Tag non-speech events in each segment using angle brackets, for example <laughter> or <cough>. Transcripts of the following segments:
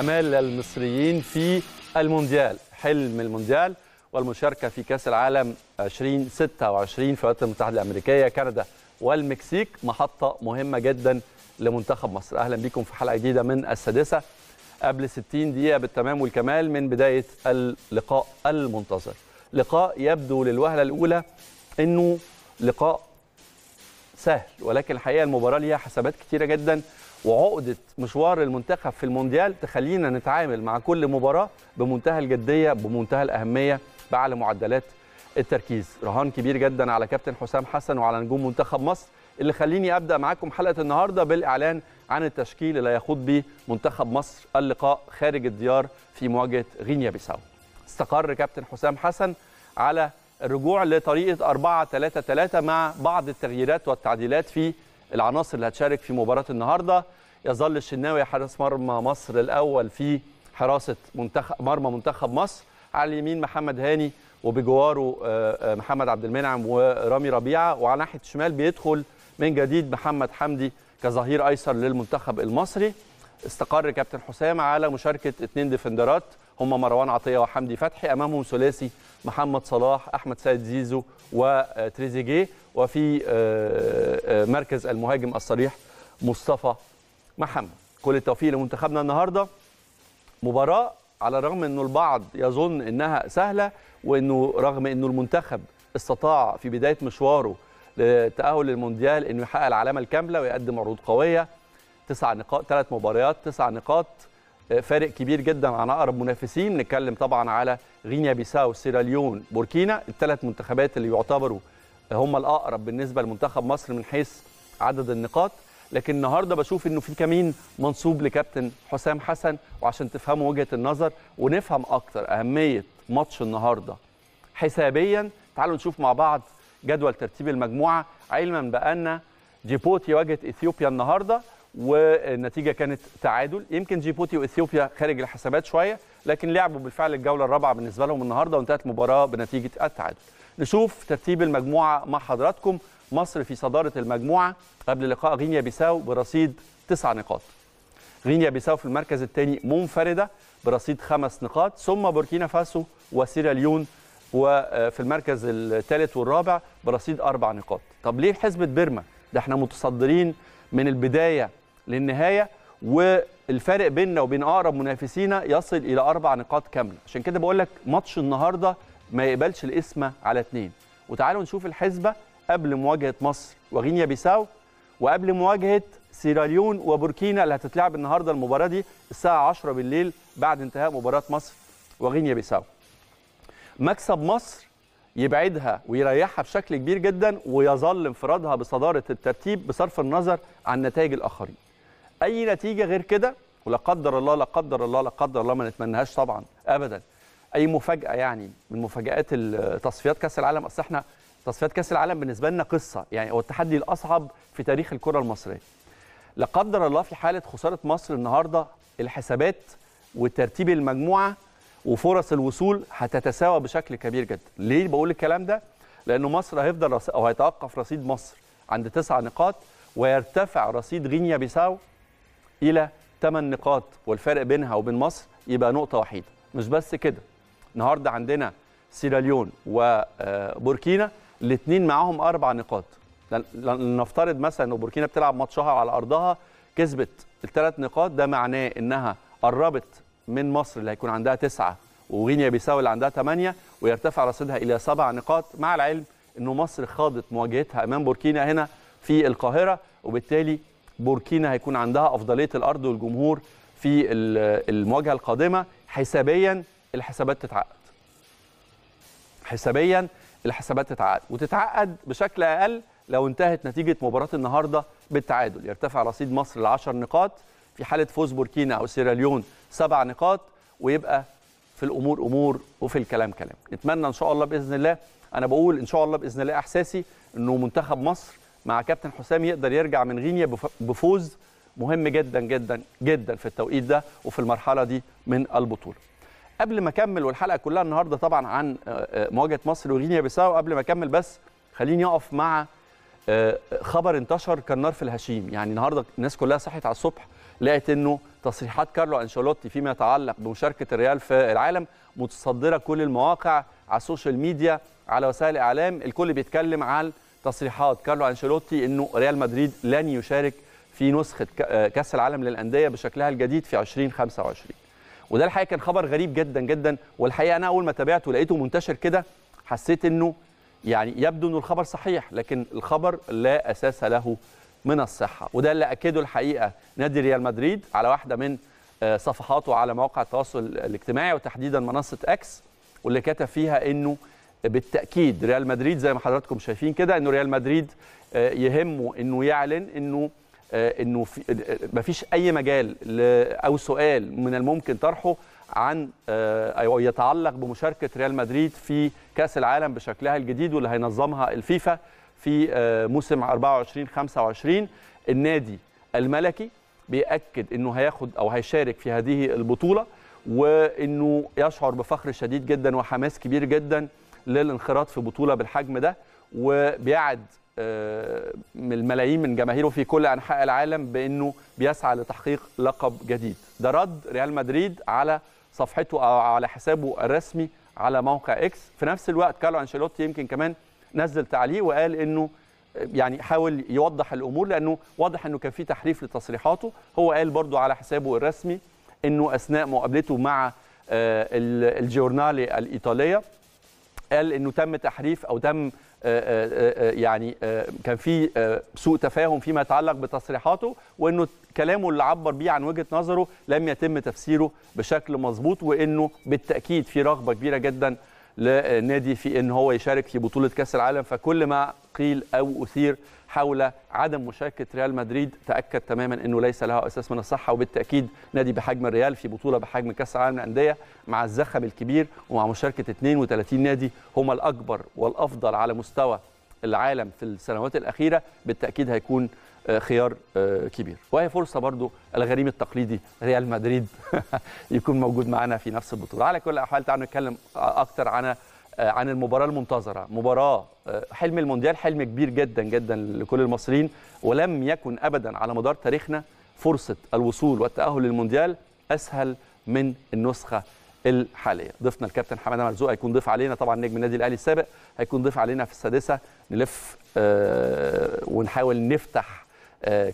امال المصريين في المونديال حلم المونديال والمشاركه في كاس العالم 2026 في الولايات المتحده الامريكيه كندا والمكسيك محطه مهمه جدا لمنتخب مصر اهلا بكم في حلقه جديده من السادسه قبل 60 دقيقه بالتمام والكمال من بدايه اللقاء المنتظر لقاء يبدو للوهله الاولى انه لقاء سهل ولكن الحقيقه المباراه ليها حسابات كثيره جدا وعقده مشوار المنتخب في المونديال تخلينا نتعامل مع كل مباراه بمنتهى الجديه بمنتهى الاهميه باعلى معدلات التركيز رهان كبير جدا على كابتن حسام حسن وعلى نجوم منتخب مصر اللي خليني ابدا معاكم حلقه النهارده بالاعلان عن التشكيل اللي هيخوض به منتخب مصر اللقاء خارج الديار في مواجهه غينيا بيساو استقر كابتن حسام حسن على الرجوع لطريقه 4 3 3 مع بعض التغييرات والتعديلات في العناصر اللي هتشارك في مباراة النهاردة يظل الشناوي حارس مرمى مصر الأول في حراسة منتخب مرمى منتخب مصر على اليمين محمد هاني وبجواره آه، آه، محمد عبد المنعم ورامي ربيعة وعلى ناحية الشمال بيدخل من جديد محمد حمدي كظهير أيسر للمنتخب المصري استقر كابتن حسام على مشاركة اثنين ديفندرات هم مروان عطيه وحمدي فتحي امامهم ثلاثي محمد صلاح احمد سيد زيزو وتريزيجيه وفي آه، آه، مركز المهاجم الصريح مصطفى محمد كل التوفيق لمنتخبنا النهارده مباراه على الرغم انه البعض يظن انها سهله وانه رغم انه المنتخب استطاع في بدايه مشواره لتاهل للمونديال انه يحقق العلامه الكامله ويقدم عروض قويه تسع نقاط ثلاث مباريات تسع نقاط فارق كبير جدا عن اقرب منافسين نتكلم طبعا على غينيا بيساو سيراليون بوركينا الثلاث منتخبات اللي يعتبروا هم الاقرب بالنسبه لمنتخب مصر من حيث عدد النقاط لكن النهارده بشوف انه في كمين منصوب لكابتن حسام حسن وعشان تفهموا وجهه النظر ونفهم اكتر اهميه ماتش النهارده حسابيا تعالوا نشوف مع بعض جدول ترتيب المجموعه علما بان جيبوتي واجهت اثيوبيا النهارده والنتيجه كانت تعادل يمكن جيبوتي واثيوبيا خارج الحسابات شويه لكن لعبوا بالفعل الجوله الرابعه بالنسبه لهم النهارده وانتهت المباراه بنتيجه التعادل نشوف ترتيب المجموعه مع حضراتكم مصر في صداره المجموعه قبل لقاء غينيا بيساو برصيد تسع نقاط غينيا بيساو في المركز الثاني منفرده برصيد خمس نقاط ثم بوركينا فاسو وسيراليون وفي آه، المركز الثالث والرابع برصيد اربع نقاط طب ليه حزبه بيرما ده احنا متصدرين من البدايه للنهايه والفارق بيننا وبين اقرب منافسينا يصل الى اربع نقاط كامله عشان كده بقول لك ماتش النهارده ما يقبلش القسمه على اثنين وتعالوا نشوف الحسبه قبل مواجهه مصر وغينيا بيساو وقبل مواجهه سيراليون وبوركينا اللي هتتلعب النهارده المباراه دي الساعه 10 بالليل بعد انتهاء مباراه مصر وغينيا بيساو مكسب مصر يبعدها ويريحها بشكل كبير جدا ويظل انفرادها بصداره الترتيب بصرف النظر عن نتائج الاخرين اي نتيجه غير كده ولا قدر الله لا قدر الله لا قدر الله ما نتمناهاش طبعا ابدا اي مفاجاه يعني من مفاجات تصفيات كاس العالم اصل احنا تصفيات كاس العالم بالنسبه لنا قصه يعني هو التحدي الاصعب في تاريخ الكره المصريه لا قدر الله في حاله خساره مصر النهارده الحسابات وترتيب المجموعه وفرص الوصول هتتساوى بشكل كبير جدا ليه بقول الكلام ده لانه مصر هيفضل او هيتوقف رصيد مصر عند تسع نقاط ويرتفع رصيد غينيا بيساو الى 8 نقاط والفرق بينها وبين مصر يبقى نقطه وحيده مش بس كده النهارده عندنا سيراليون وبوركينا الاثنين معاهم اربع نقاط لنفترض مثلا ان بوركينا بتلعب ماتشها على ارضها كسبت الثلاث نقاط ده معناه انها قربت من مصر اللي هيكون عندها تسعه وغينيا بيساو اللي عندها ثمانيه ويرتفع رصيدها الى سبع نقاط مع العلم انه مصر خاضت مواجهتها امام بوركينا هنا في القاهره وبالتالي بوركينا هيكون عندها افضليه الارض والجمهور في المواجهه القادمه حسابيا الحسابات تتعقد حسابيا الحسابات تتعقد وتتعقد بشكل اقل لو انتهت نتيجه مباراه النهارده بالتعادل يرتفع رصيد مصر ل 10 نقاط في حاله فوز بوركينا او سيراليون سبع نقاط ويبقى في الامور امور وفي الكلام كلام نتمنى ان شاء الله باذن الله انا بقول ان شاء الله باذن الله احساسي انه منتخب مصر مع كابتن حسام يقدر يرجع من غينيا بفوز مهم جدا جدا جدا في التوقيت ده وفي المرحله دي من البطوله. قبل ما اكمل والحلقه كلها النهارده طبعا عن آه، آه، مواجهه مصر وغينيا بيساو قبل ما اكمل بس خليني اقف مع آه، خبر انتشر كان نار في الهشيم يعني النهارده الناس كلها صحت على الصبح لقت انه تصريحات كارلو انشيلوتي فيما يتعلق بمشاركه الريال في العالم متصدره كل المواقع على السوشيال ميديا على وسائل الاعلام الكل بيتكلم على تصريحات كارلو انشيلوتي انه ريال مدريد لن يشارك في نسخه آه، كاس العالم للانديه بشكلها الجديد في 2025 وده الحقيقه كان خبر غريب جدا جدا والحقيقه انا اول ما تابعته لقيته منتشر كده حسيت انه يعني يبدو انه الخبر صحيح لكن الخبر لا اساس له من الصحه وده اللي اكده الحقيقه نادي ريال مدريد على واحده من آه، صفحاته على مواقع التواصل الاجتماعي وتحديدا منصه اكس واللي كتب فيها انه بالتاكيد ريال مدريد زي ما حضراتكم شايفين كده انه ريال مدريد آه، يهمه انه يعلن انه آه، انه في آه، مفيش اي مجال او سؤال من الممكن طرحه عن او يتعلق بمشاركه ريال مدريد في كاس العالم بشكلها الجديد واللي هينظمها الفيفا في موسم 24 25 النادي الملكي بيأكد انه هياخد او هيشارك في هذه البطوله وانه يشعر بفخر شديد جدا وحماس كبير جدا للانخراط في بطوله بالحجم ده وبيعد آه، الملايين من جماهيره في كل انحاء العالم بانه بيسعى لتحقيق لقب جديد ده رد ريال مدريد على صفحته او على حسابه الرسمي على موقع اكس في نفس الوقت كارلو انشيلوتي يمكن كمان نزل تعليق وقال انه آه، يعني حاول يوضح الامور لانه واضح انه كان في تحريف لتصريحاته هو قال برضو على حسابه الرسمي انه اثناء مقابلته مع آه، الجورنالي الايطاليه قال انه تم تحريف او تم آه، آه، آه، يعني كان في سوء تفاهم فيما يتعلق بتصريحاته وانه كلامه اللي عبر بيه عن وجهه نظره لم يتم تفسيره بشكل مظبوط وانه بالتاكيد في رغبه كبيره جدا للنادي في ان هو يشارك في بطوله كاس العالم فكل ما قيل او اثير حول عدم مشاركه ريال مدريد تاكد تماما انه ليس لها اساس من الصحه وبالتاكيد نادي بحجم الريال في بطوله بحجم كاس العالم للانديه مع الزخم الكبير ومع مشاركه 32 نادي هم الاكبر والافضل على مستوى العالم في السنوات الاخيره بالتاكيد هيكون آه، خيار آه، كبير وهي فرصه برضو الغريم التقليدي ريال مدريد <laughs> يكون موجود معانا في نفس البطوله على كل الاحوال تعالوا نتكلم آه، اكتر عن عن المباراه المنتظره مباراه حلم المونديال حلم كبير جدا جدا لكل المصريين ولم يكن ابدا على مدار تاريخنا فرصه الوصول والتاهل للمونديال اسهل من النسخه الحاليه ضيفنا الكابتن حماده مرزوق هيكون ضيف علينا طبعا نجم النادي الاهلي السابق هيكون ضيف علينا في السادسه نلف ونحاول نفتح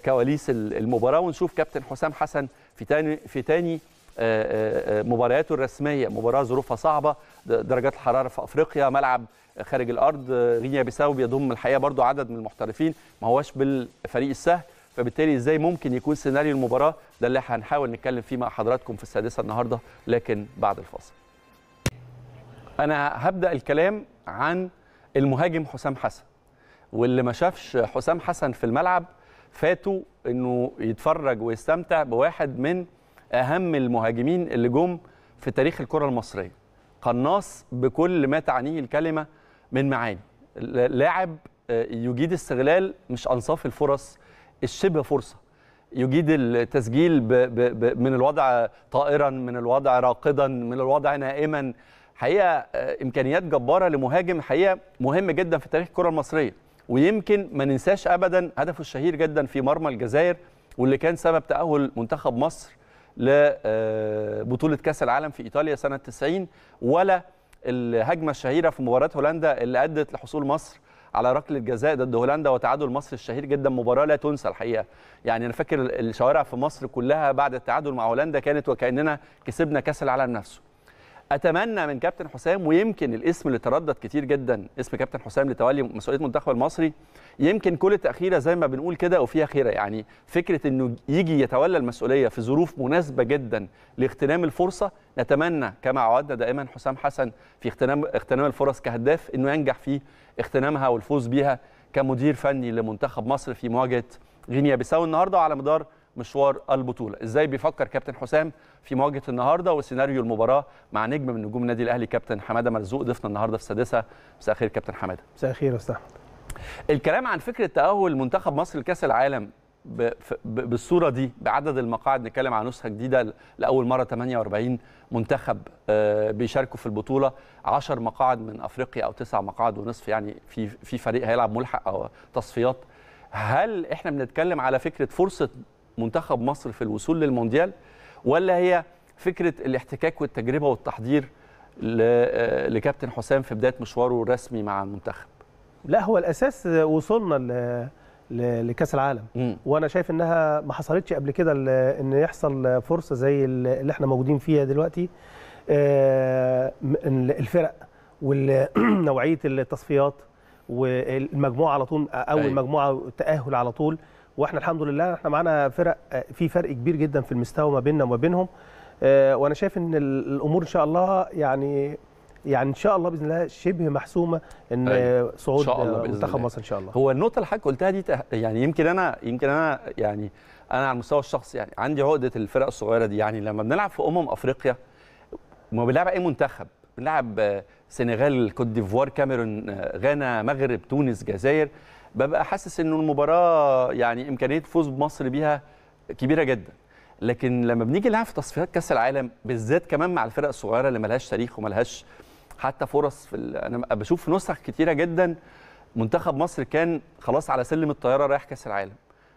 كواليس المباراه ونشوف كابتن حسام حسن في تاني في تاني آه، آه، آه، مبارياته الرسميه مباراه ظروفها صعبه درجات الحراره في افريقيا ملعب خارج الارض غينيا بيساو بيضم الحقيقه برضو عدد من المحترفين ما هواش بالفريق السهل فبالتالي ازاي ممكن يكون سيناريو المباراه ده اللي هنحاول نتكلم فيه مع حضراتكم في السادسه النهارده لكن بعد الفاصل انا هبدا الكلام عن المهاجم حسام حسن واللي ما شافش حسام حسن في الملعب فاتوا انه يتفرج ويستمتع بواحد من اهم المهاجمين اللي جم في تاريخ الكره المصريه قناص بكل ما تعنيه الكلمه من معاني لاعب آه، يجيد استغلال مش انصاف الفرص الشبه فرصه يجيد التسجيل ب ب ب من الوضع طائرا من الوضع راقدا من الوضع نائما حقيقه آه، امكانيات جباره لمهاجم حقيقه مهم جدا في تاريخ الكره المصريه ويمكن ما ننساش ابدا هدفه الشهير جدا في مرمى الجزائر واللي كان سبب تاهل منتخب مصر لبطوله آه، كاس العالم في ايطاليا سنه 90 ولا الهجمه الشهيره في مباراه هولندا اللي ادت لحصول مصر على ركله جزاء ضد هولندا وتعادل مصر الشهير جدا مباراه لا تنسى الحقيقه يعني انا فاكر الشوارع في مصر كلها بعد التعادل مع هولندا كانت وكاننا كسبنا كاس العالم نفسه اتمنى من كابتن حسام ويمكن الاسم اللي تردد كتير جدا اسم كابتن حسام لتولي مسؤوليه المنتخب المصري يمكن كل تاخيره زي ما بنقول كده وفيها خيره يعني فكره انه يجي يتولى المسؤوليه في ظروف مناسبه جدا لاغتنام الفرصه نتمنى كما عودنا دائما حسام حسن في اغتنام اغتنام الفرص كهداف انه ينجح في اغتنامها والفوز بيها كمدير فني لمنتخب مصر في مواجهه غينيا بيساو النهارده على مدار مشوار البطوله ازاي بيفكر كابتن حسام في مواجهه النهارده وسيناريو المباراه مع نجم من نجوم النادي الاهلي كابتن حماده مرزوق ضيفنا النهارده في السادسه مساء الخير كابتن حماده مساء الخير يا استاذ الكلام عن فكره تاهل منتخب مصر لكاس العالم بالصوره دي بعدد المقاعد نتكلم عن نسخه جديده لاول مره 48 منتخب آه، بيشاركوا في البطوله 10 مقاعد من افريقيا او 9 مقاعد ونصف يعني في في فريق هيلعب ملحق او تصفيات هل احنا بنتكلم على فكره فرصه منتخب مصر في الوصول للمونديال ولا هي فكره الاحتكاك والتجربه والتحضير آه، لكابتن حسام في بدايه مشواره الرسمي مع المنتخب لا هو الاساس وصولنا ل... لكاس العالم م. وانا شايف انها ما حصلتش قبل كده ان يحصل فرصه زي اللي احنا موجودين فيها دلوقتي آه، الفرق ونوعيه <clears throat> التصفيات والمجموعه على طول اول أيوة. مجموعه التاهل على طول واحنا الحمد لله احنا معانا فرق آه، في فرق كبير جدا في المستوى ما بيننا وما بينهم آه، وانا شايف ان الامور ان شاء الله يعني يعني ان شاء الله باذن الله شبه محسومه ان أيوة. صعود منتخب مصر ان شاء الله هو النقطه اللي حضرتك قلتها دي يعني يمكن انا يمكن انا يعني انا على المستوى الشخصي يعني عندي عقده الفرق الصغيره دي يعني لما بنلعب في امم افريقيا ما بنلعب اي منتخب بنلعب آه، سنغال كوت ديفوار كاميرون غانا مغرب تونس جزائر ببقى حاسس انه المباراه يعني امكانيه فوز بمصر بيها كبيره جدا لكن لما بنيجي نلعب في تصفيات كاس العالم بالذات كمان مع الفرق الصغيره اللي ملهاش تاريخ وملهاش حتى فرص في ال... انا بشوف نسخ كتيره جدا منتخب مصر كان خلاص على سلم الطياره رايح كاس العالم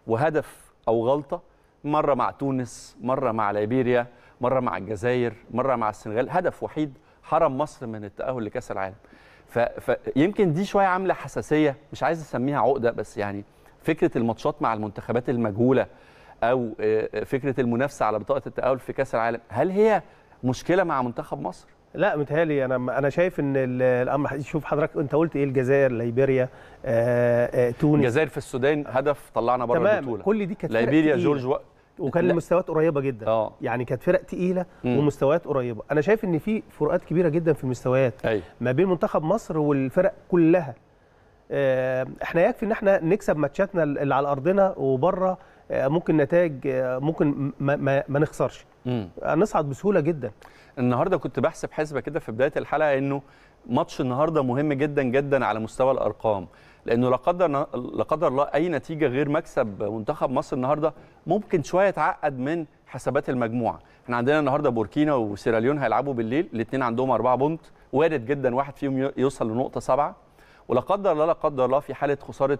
وهدف او غلطه مره مع تونس مره مع ليبيريا مره مع الجزائر مره مع السنغال هدف وحيد حرم مصر من التاهل لكاس العالم فيمكن دي شويه عامله حساسيه مش عايز اسميها عقده بس يعني فكره الماتشات مع المنتخبات المجهوله او آه، فكره المنافسه على بطاقه التاهل في كاس العالم هل هي مشكله مع منتخب مصر لا متهيألي انا انا شايف ان الامر شوف حضرتك انت قلت ايه الجزائر ليبيريا آآ آه، آآ آه، تونس الجزائر في السودان هدف طلعنا بره البطوله كل دي كانت ليبيريا جورج وكان المستويات قريبه جدا أوه. يعني كانت فرق تقيله ومستويات قريبه انا شايف ان في فروقات كبيره جدا في المستويات أي. أيوه. ما بين منتخب مصر والفرق كلها آه، احنا يكفي ان احنا نكسب ماتشاتنا اللي على ارضنا وبره آه، ممكن نتائج آه، ممكن ما, ما, ما نخسرش مم. نصعد بسهوله جدا النهارده كنت بحسب حسبه كده في بدايه الحلقه انه ماتش النهارده مهم جدا جدا على مستوى الارقام لانه لا قدر لا قدر الله اي نتيجه غير مكسب منتخب مصر النهارده ممكن شويه تعقد من حسابات المجموعه احنا عندنا النهارده بوركينا وسيراليون هيلعبوا بالليل الاثنين عندهم أربعة بونت وارد جدا واحد فيهم يوصل لنقطه سبعة ولا قدر الله لا قدر الله في حاله خساره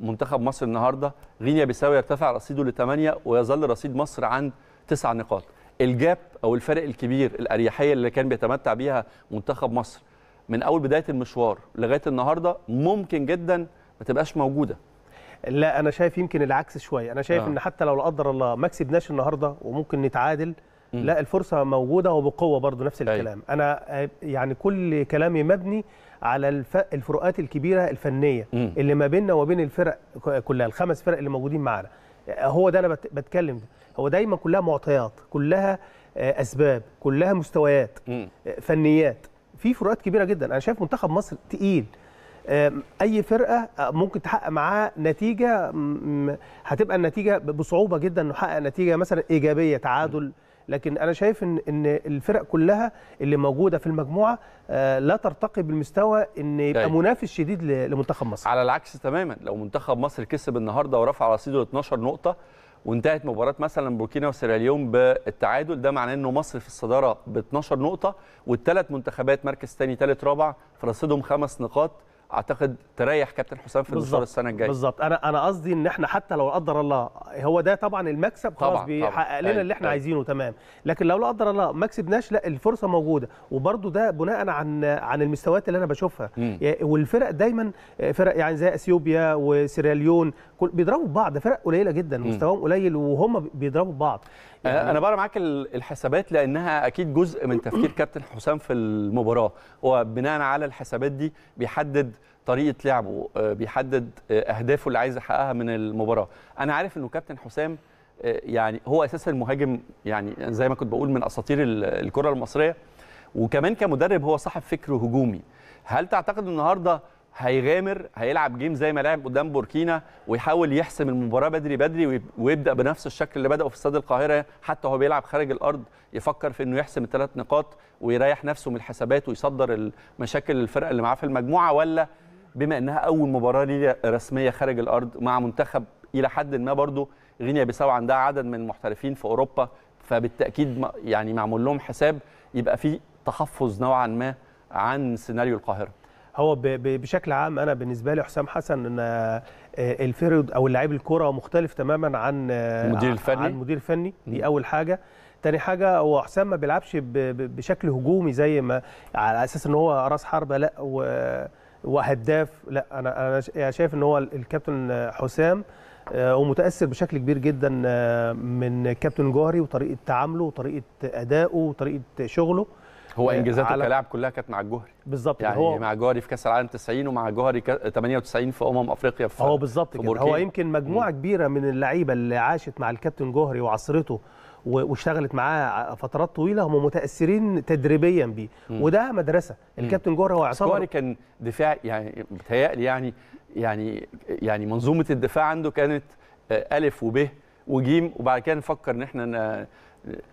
منتخب مصر النهارده غينيا بيساوي يرتفع رصيده لثمانية ويظل رصيد مصر عند تسع نقاط الجاب او الفرق الكبير الاريحيه اللي كان بيتمتع بيها منتخب مصر من اول بدايه المشوار لغايه النهارده ممكن جدا ما تبقاش موجوده لا انا شايف يمكن العكس شويه انا شايف آه. ان حتى لو لا قدر الله ما كسبناش النهارده وممكن نتعادل م. لا الفرصه موجوده وبقوه برضو نفس أيوه. الكلام أي. انا آه، يعني كل كلامي مبني على الف... الفروقات الكبيره الفنيه م. اللي ما بيننا وبين الفرق كلها الخمس فرق اللي موجودين معانا هو ده انا بت... بتكلم ده. هو دايما كلها معطيات كلها آه، اسباب كلها مستويات م. آه، فنيات في فروقات كبيره جدا انا شايف منتخب مصر تقيل اي فرقه آه، ممكن تحقق معاه نتيجه هتبقى النتيجه بصعوبه جدا انه يحقق نتيجه مثلا ايجابيه تعادل لكن انا شايف ان ان الفرق كلها اللي موجوده في المجموعه آه، لا ترتقي بالمستوى ان يبقى منافس شديد لمنتخب مصر على العكس تماما لو منتخب مصر كسب النهارده ورفع رصيده 12 نقطه وانتهت مباراه مثلا بوركينا وسيراليون بالتعادل ده معناه انه مصر في الصداره ب 12 نقطه والثلاث منتخبات مركز ثاني ثالث رابع فرصدهم خمس نقاط اعتقد تريح كابتن حسام في المشوار السنه الجايه بالظبط انا انا قصدي ان احنا حتى لو لا قدر الله هو ده طبعا المكسب خلاص بيحقق لنا أيوة، اللي احنا أي. أيوة. عايزينه تمام لكن لو لا قدر الله ما كسبناش لا الفرصه موجوده وبرده ده بناء عن عن المستويات اللي انا بشوفها يعني والفرق دايما فرق يعني زي اثيوبيا وسيراليون بيضربوا بعض فرق قليله جدا مستواهم قليل وهم بيضربوا بعض يعني انا بقرا معاك الحسابات لانها اكيد جزء من تفكير <clears throat> كابتن حسام في المباراه هو بناء على الحسابات دي بيحدد طريقه لعبه آه، بيحدد آه، اهدافه اللي عايز يحققها من المباراه انا عارف انه كابتن حسام آه، يعني هو اساسا المهاجم يعني زي ما كنت بقول من اساطير الكره المصريه وكمان كمدرب هو صاحب فكر هجومي هل تعتقد النهارده هيغامر هيلعب جيم زي ما لعب قدام بوركينا ويحاول يحسم المباراه بدري بدري ويبدا بنفس الشكل اللي بداه في استاد القاهره حتى هو بيلعب خارج الارض يفكر في انه يحسم الثلاث نقاط ويريح نفسه من الحسابات ويصدر المشاكل الفرقه اللي معاه في المجموعه ولا بما انها اول مباراه ليه رسميه خارج الارض مع منتخب الى حد ما برضه غينيا بيساو عندها عدد من المحترفين في اوروبا فبالتاكيد يعني معمول لهم حساب يبقى في تحفظ نوعا ما عن سيناريو القاهره هو بشكل عام انا بالنسبه لي حسام حسن آه، الفرد او اللعيب الكره مختلف تماما عن آه، المدير الفني عن المدير الفني دي اول حاجه تاني حاجة هو حسام ما بيلعبش بشكل هجومي زي ما على أساس إن هو رأس حربة لا وهداف لا أنا أنا شايف إن هو الكابتن حسام آه، ومتاثر بشكل كبير جدا من كابتن جوهري وطريقه تعامله وطريقه ادائه وطريقه شغله هو آه، انجازاته كلاعب كلها كانت مع الجوهري بالظبط يعني هو... مع جوهري في كاس العالم 90 ومع جوهري 98 في امم افريقيا في اه بالظبط كده هو يمكن مجموعه كبيره من اللعيبه اللي عاشت مع الكابتن جوهري وعصرته واشتغلت معاه فترات طويله هم متاثرين تدريبيا بيه وده مدرسه الكابتن جوهري هو يعتبر جوهري كان دفاع يعني بيتهيألي يعني يعني يعني منظومه الدفاع عنده كانت آه، الف وب وجيم وبعد كده نفكر ان احنا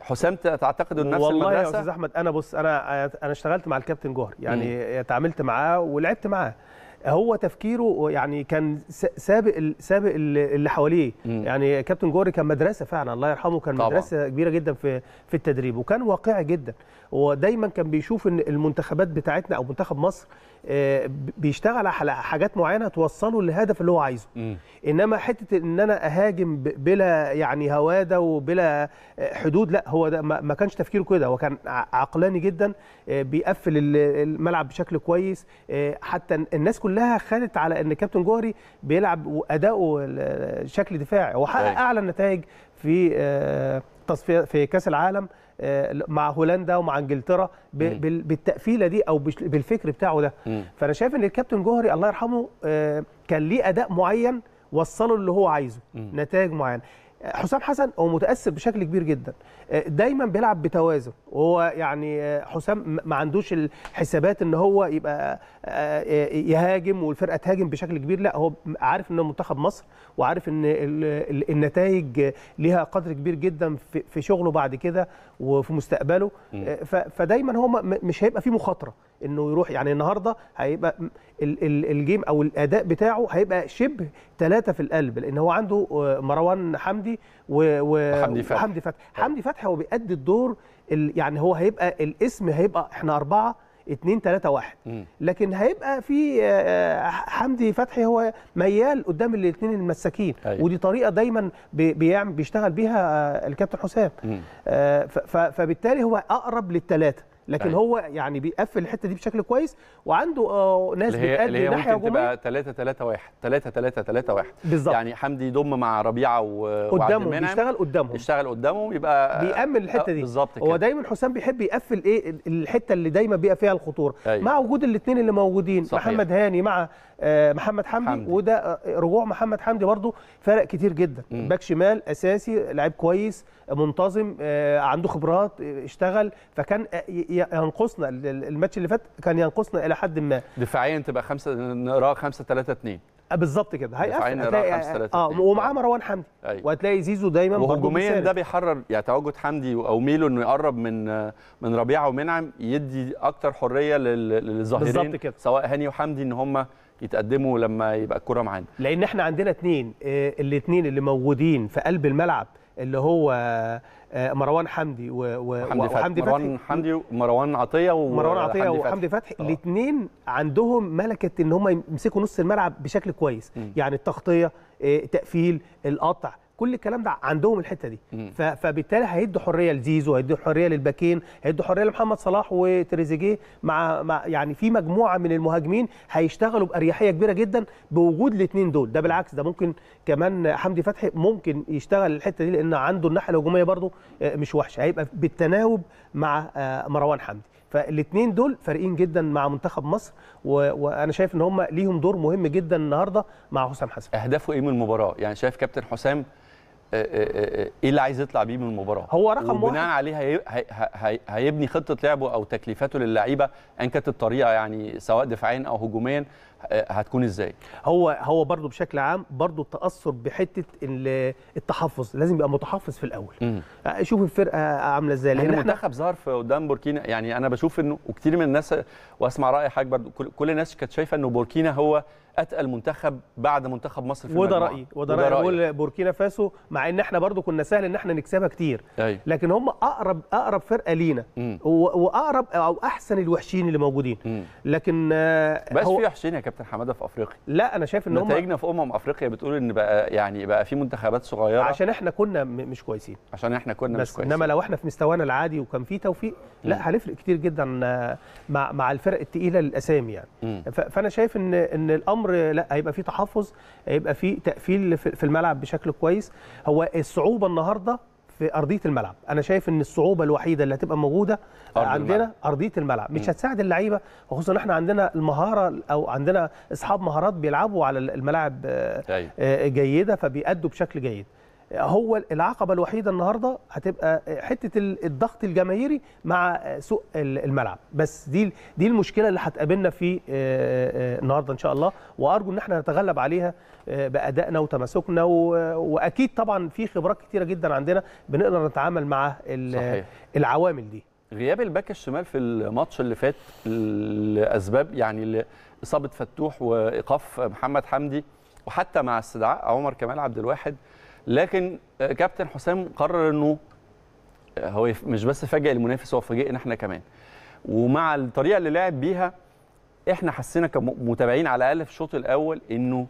حسام تعتقد ان نفس والله المدرسه والله يا استاذ احمد انا بص انا انا اشتغلت مع الكابتن جوهري يعني اتعاملت معاه ولعبت معاه هو تفكيره يعني كان سابق سابق اللي حواليه يعني كابتن جوري كان مدرسه فعلا الله يرحمه كان طبعا. مدرسه كبيره جدا في في التدريب وكان واقعي جدا ودايما كان بيشوف ان المنتخبات بتاعتنا او منتخب مصر آه، بيشتغل على حاجات معينه توصله للهدف اللي هو عايزه مم. انما حته ان انا اهاجم بلا يعني هواده وبلا آه، حدود لا هو ده ما كانش تفكيره كده هو كان عقلاني جدا آه، بيقفل الملعب بشكل كويس حتى الناس كلها خدت على ان كابتن جوهري بيلعب واداؤه شكل دفاعي وحقق أيوة. اعلى النتائج في تصفيه في كاس العالم آه، مع هولندا ومع انجلترا بالتقفيله دي او بالفكر بتاعه ده فانا شايف ان الكابتن جوهري الله يرحمه آه، كان ليه اداء معين وصله اللي هو عايزه نتائج معينه حسام حسن هو متاثر بشكل كبير جدا آه، دايما بيلعب بتوازن وهو يعني آه، حسام ما عندوش الحسابات ان هو يبقى آه، يهاجم والفرقه تهاجم بشكل كبير لا هو عارف انه منتخب مصر وعارف ان النتائج ليها قدر كبير جدا في شغله بعد كده وفي مستقبله فدايما هو مش هيبقى فيه مخاطره انه يروح يعني النهارده هيبقى الجيم او الاداء بتاعه هيبقى شبه ثلاثه في القلب لان هو عنده آه، مروان حمدي وحمدي فتحي حمدي فتحي آه. حمدي فتحي هو بيأدي الدور يعني هو هيبقى الاسم هيبقى احنا اربعه اتنين تلاته واحد لكن هيبقى في آه، حمدي فتحي هو ميال قدام الاثنين المساكين أيوة. ودي طريقه دايما بيعمل بيشتغل بيها الكابتن حسام فبالتالي هو اقرب للثلاثه لكن طيب. هو يعني بيقفل الحته دي بشكل كويس وعنده آه ناس بتأدي ناحيه هجوميه تبقى 3 3 1 3 3 3 1 بالظبط يعني حمدي يضم مع ربيعه وعبد المنعم قدامهم يشتغل قدامهم يشتغل قدامهم يبقى آه، بيأمن الحته دي بالظبط هو دايما حسام بيحب يقفل ايه الحته اللي دايما بيبقى فيها الخطوره أيوة. مع وجود الاثنين اللي موجودين صحيح. محمد هاني مع آه، محمد حمدي, حمدي وده آه، رجوع محمد حمدي برده فرق كتير جدا باك شمال اساسي لعيب كويس منتظم آه، عنده خبرات آه، اشتغل فكان آه، ينقصنا الماتش اللي فات كان ينقصنا الى حد ما دفاعيا تبقى خمسه نقراها 5 3 2 بالظبط كده هيقفل هتلاقي اه ومعاه مروان حمدي أيوة. وهتلاقي زيزو دايما وهجوميا ده بيحرر يعني تواجد حمدي او ميلو انه يقرب من من ربيعه ومنعم يدي اكتر حريه للظاهرين سواء هاني وحمدي ان هم يتقدموا لما يبقى الكره معانا لان احنا عندنا اثنين الاثنين اللي موجودين في قلب الملعب اللي هو مروان حمدي وحمدي فتحي مروان حمدي ومروان عطيه ومروان عطيه وحمدي فتحي آه. الاثنين عندهم ملكه ان هم يمسكوا نص الملعب بشكل كويس م. يعني التغطيه التقفيل آه، القطع كل الكلام ده عندهم الحته دي فبالتالي هيدوا حريه لزيزو هيدوا حريه للباكين هيدوا حريه لمحمد صلاح وتريزيجيه مع, مع يعني في مجموعه من المهاجمين هيشتغلوا باريحيه كبيره جدا بوجود الاثنين دول ده بالعكس ده ممكن كمان حمدي فتحي ممكن يشتغل الحته دي لان عنده الناحيه الهجوميه برده آه، مش وحشه هيبقى بالتناوب مع آه، مروان حمدي فالاثنين دول فارقين جدا مع منتخب مصر و... وانا شايف ان هم ليهم دور مهم جدا النهارده مع حسام حسن اهدافه ايه من المباراه يعني شايف كابتن حسام آه، آه، آه، ايه اللي عايز يطلع بيه من المباراه هو رقم واحد بناء عليه هي... هي... هي... هيبني خطه لعبه او تكليفاته للعيبه ان كانت الطريقه يعني سواء دفاعيا او هجوميا هتكون ازاي هو هو برضه بشكل عام برضه التاثر بحته التحفظ لازم يبقى متحفظ في الاول آه، شوف الفرقه عامله ازاي يعني لان المنتخب ظهر في قدام بوركينا يعني انا بشوف انه وكثير من الناس واسمع راي حضرتك برضه كل الناس كانت شايفه انه بوركينا هو اتقل منتخب بعد منتخب مصر في وده رايي وده رايي بقول بوركينا فاسو مع ان احنا برضو كنا سهل ان احنا نكسبها كتير أيوه. لكن هم اقرب اقرب فرقه لينا واقرب او احسن الوحشين اللي موجودين م. لكن آه، بس هو في وحشين يا كابتن حماده في افريقيا لا انا شايف ان هم نتائجنا في امم افريقيا بتقول ان بقى يعني بقى في منتخبات صغيره عشان احنا كنا مش كويسين عشان احنا كنا مش كويسين انما لو احنا في مستوانا العادي وكان في توفيق لا هنفرق كتير جدا آه، مع مع الفرق الثقيله للاسامي يعني م. فانا شايف ان ان الامر لا هيبقى في تحفظ هيبقى في تقفيل في الملعب بشكل كويس هو الصعوبه النهارده في ارضيه الملعب انا شايف ان الصعوبه الوحيده اللي هتبقى موجوده أرض عندنا الملعب. ارضيه الملعب مش م. هتساعد اللعيبه وخصوصا احنا عندنا المهاره او عندنا اصحاب مهارات بيلعبوا على الملاعب آه، أيوه. آه، جيده فبيأدوا بشكل جيد هو العقبه الوحيده النهارده هتبقى حته الضغط الجماهيري مع سوق الملعب بس دي دي المشكله اللي هتقابلنا في آه، آه، النهارده ان شاء الله وارجو ان احنا نتغلب عليها آه، بادائنا وتماسكنا واكيد طبعا في خبرات كتيره جدا عندنا بنقدر نتعامل مع صحيح. العوامل دي غياب الباك الشمال في الماتش اللي فات لاسباب يعني اصابه فتوح وايقاف محمد حمدي وحتى مع استدعاء عمر كمال عبد الواحد لكن آه، كابتن حسام قرر انه آه، هو مش بس فاجئ المنافس هو فاجئنا احنا كمان ومع الطريقه اللي لعب بيها احنا حسينا كمتابعين على الاقل في الشوط الاول انه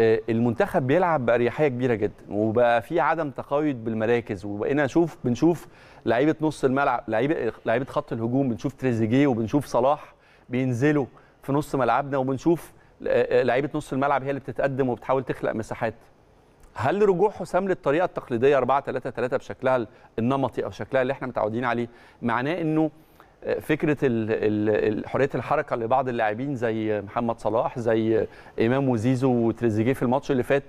آه، المنتخب بيلعب باريحيه كبيره جدا وبقى في عدم تقايد بالمراكز وبقينا نشوف بنشوف لعيبه نص الملعب لعيبه لعيبه خط الهجوم بنشوف تريزيجيه وبنشوف صلاح بينزلوا في نص ملعبنا وبنشوف لعيبه نص الملعب هي اللي بتتقدم وبتحاول تخلق مساحات هل رجوع حسام للطريقه التقليديه 4 3 3 بشكلها النمطي او شكلها اللي احنا متعودين عليه معناه انه آه، فكره حريه الحركه لبعض اللاعبين زي محمد صلاح زي امام وزيزو وتريزيجيه في الماتش اللي فات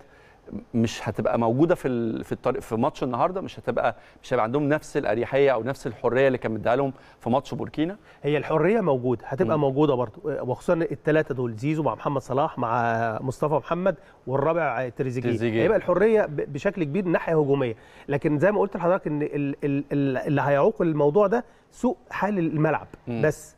مش هتبقى موجوده في في الطريق في ماتش النهارده مش هتبقى مش هيبقى عندهم نفس الاريحيه او نفس الحريه اللي كان مديها لهم في ماتش بوركينا هي الحريه موجوده هتبقى مم. موجوده برضو وخصوصا الثلاثه دول زيزو مع محمد صلاح مع مصطفى محمد والرابع تريزيجيه هيبقى الحريه بشكل كبير ناحيه هجوميه لكن زي ما قلت لحضرتك ان اللي هيعوق الموضوع ده سوء حال الملعب مم. بس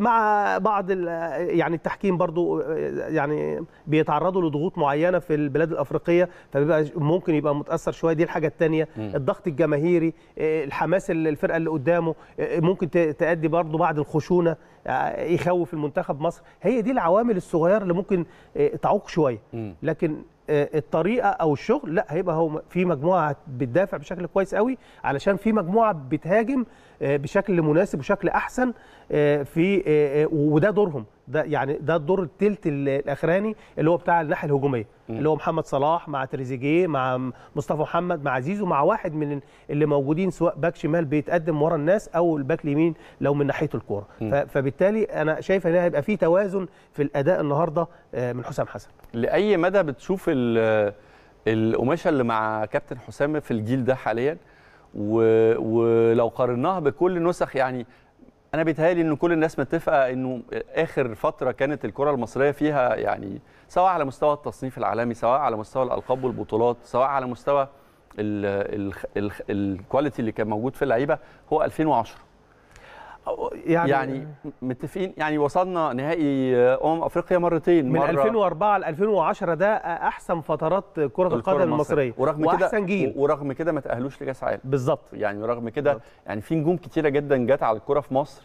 مع بعض يعني التحكيم برضو يعني بيتعرضوا لضغوط معينه في البلاد الافريقيه فبيبقى ممكن يبقى متاثر شويه دي الحاجه الثانيه الضغط الجماهيري الحماس الفرقه اللي قدامه ممكن تؤدي برضو بعض الخشونه آه، يخوف المنتخب مصر هي دي العوامل الصغيره اللي ممكن آه، تعوق شويه لكن آه، الطريقه او الشغل لا هيبقى هو في مجموعه بتدافع بشكل كويس قوي علشان في مجموعه بتهاجم آه، بشكل مناسب وشكل احسن آه، في آه، وده دورهم ده يعني ده الدور الثلث الاخراني اللي هو بتاع الناحيه الهجوميه اللي هو محمد صلاح مع تريزيجيه مع مصطفى محمد مع زيزو مع واحد من اللي موجودين سواء باك شمال بيتقدم ورا الناس او الباك اليمين لو من ناحيه الكوره فبالتالي انا شايف ان هيبقى في توازن في الاداء النهارده من حسام حسن لاي مدى بتشوف القماشه اللي مع كابتن حسام في الجيل ده حاليا و... ولو قارناها بكل نسخ يعني انا بيتهيألي ان كل الناس متفقه انه اخر فتره كانت الكره المصريه فيها يعني سواء على مستوى التصنيف العالمي سواء على مستوى الالقاب والبطولات سواء على مستوى الكواليتي اللي كان موجود في اللعيبه هو 2010 يعني, يعني متفقين يعني وصلنا نهائي امم افريقيا مرتين من مرة 2004 ل 2010 ده احسن فترات كره القدم المصريه ورغم واحسن جيل ورغم كده ما تاهلوش لكاس عالم بالظبط يعني رغم كده يعني في نجوم كتيره جدا جت على الكره في مصر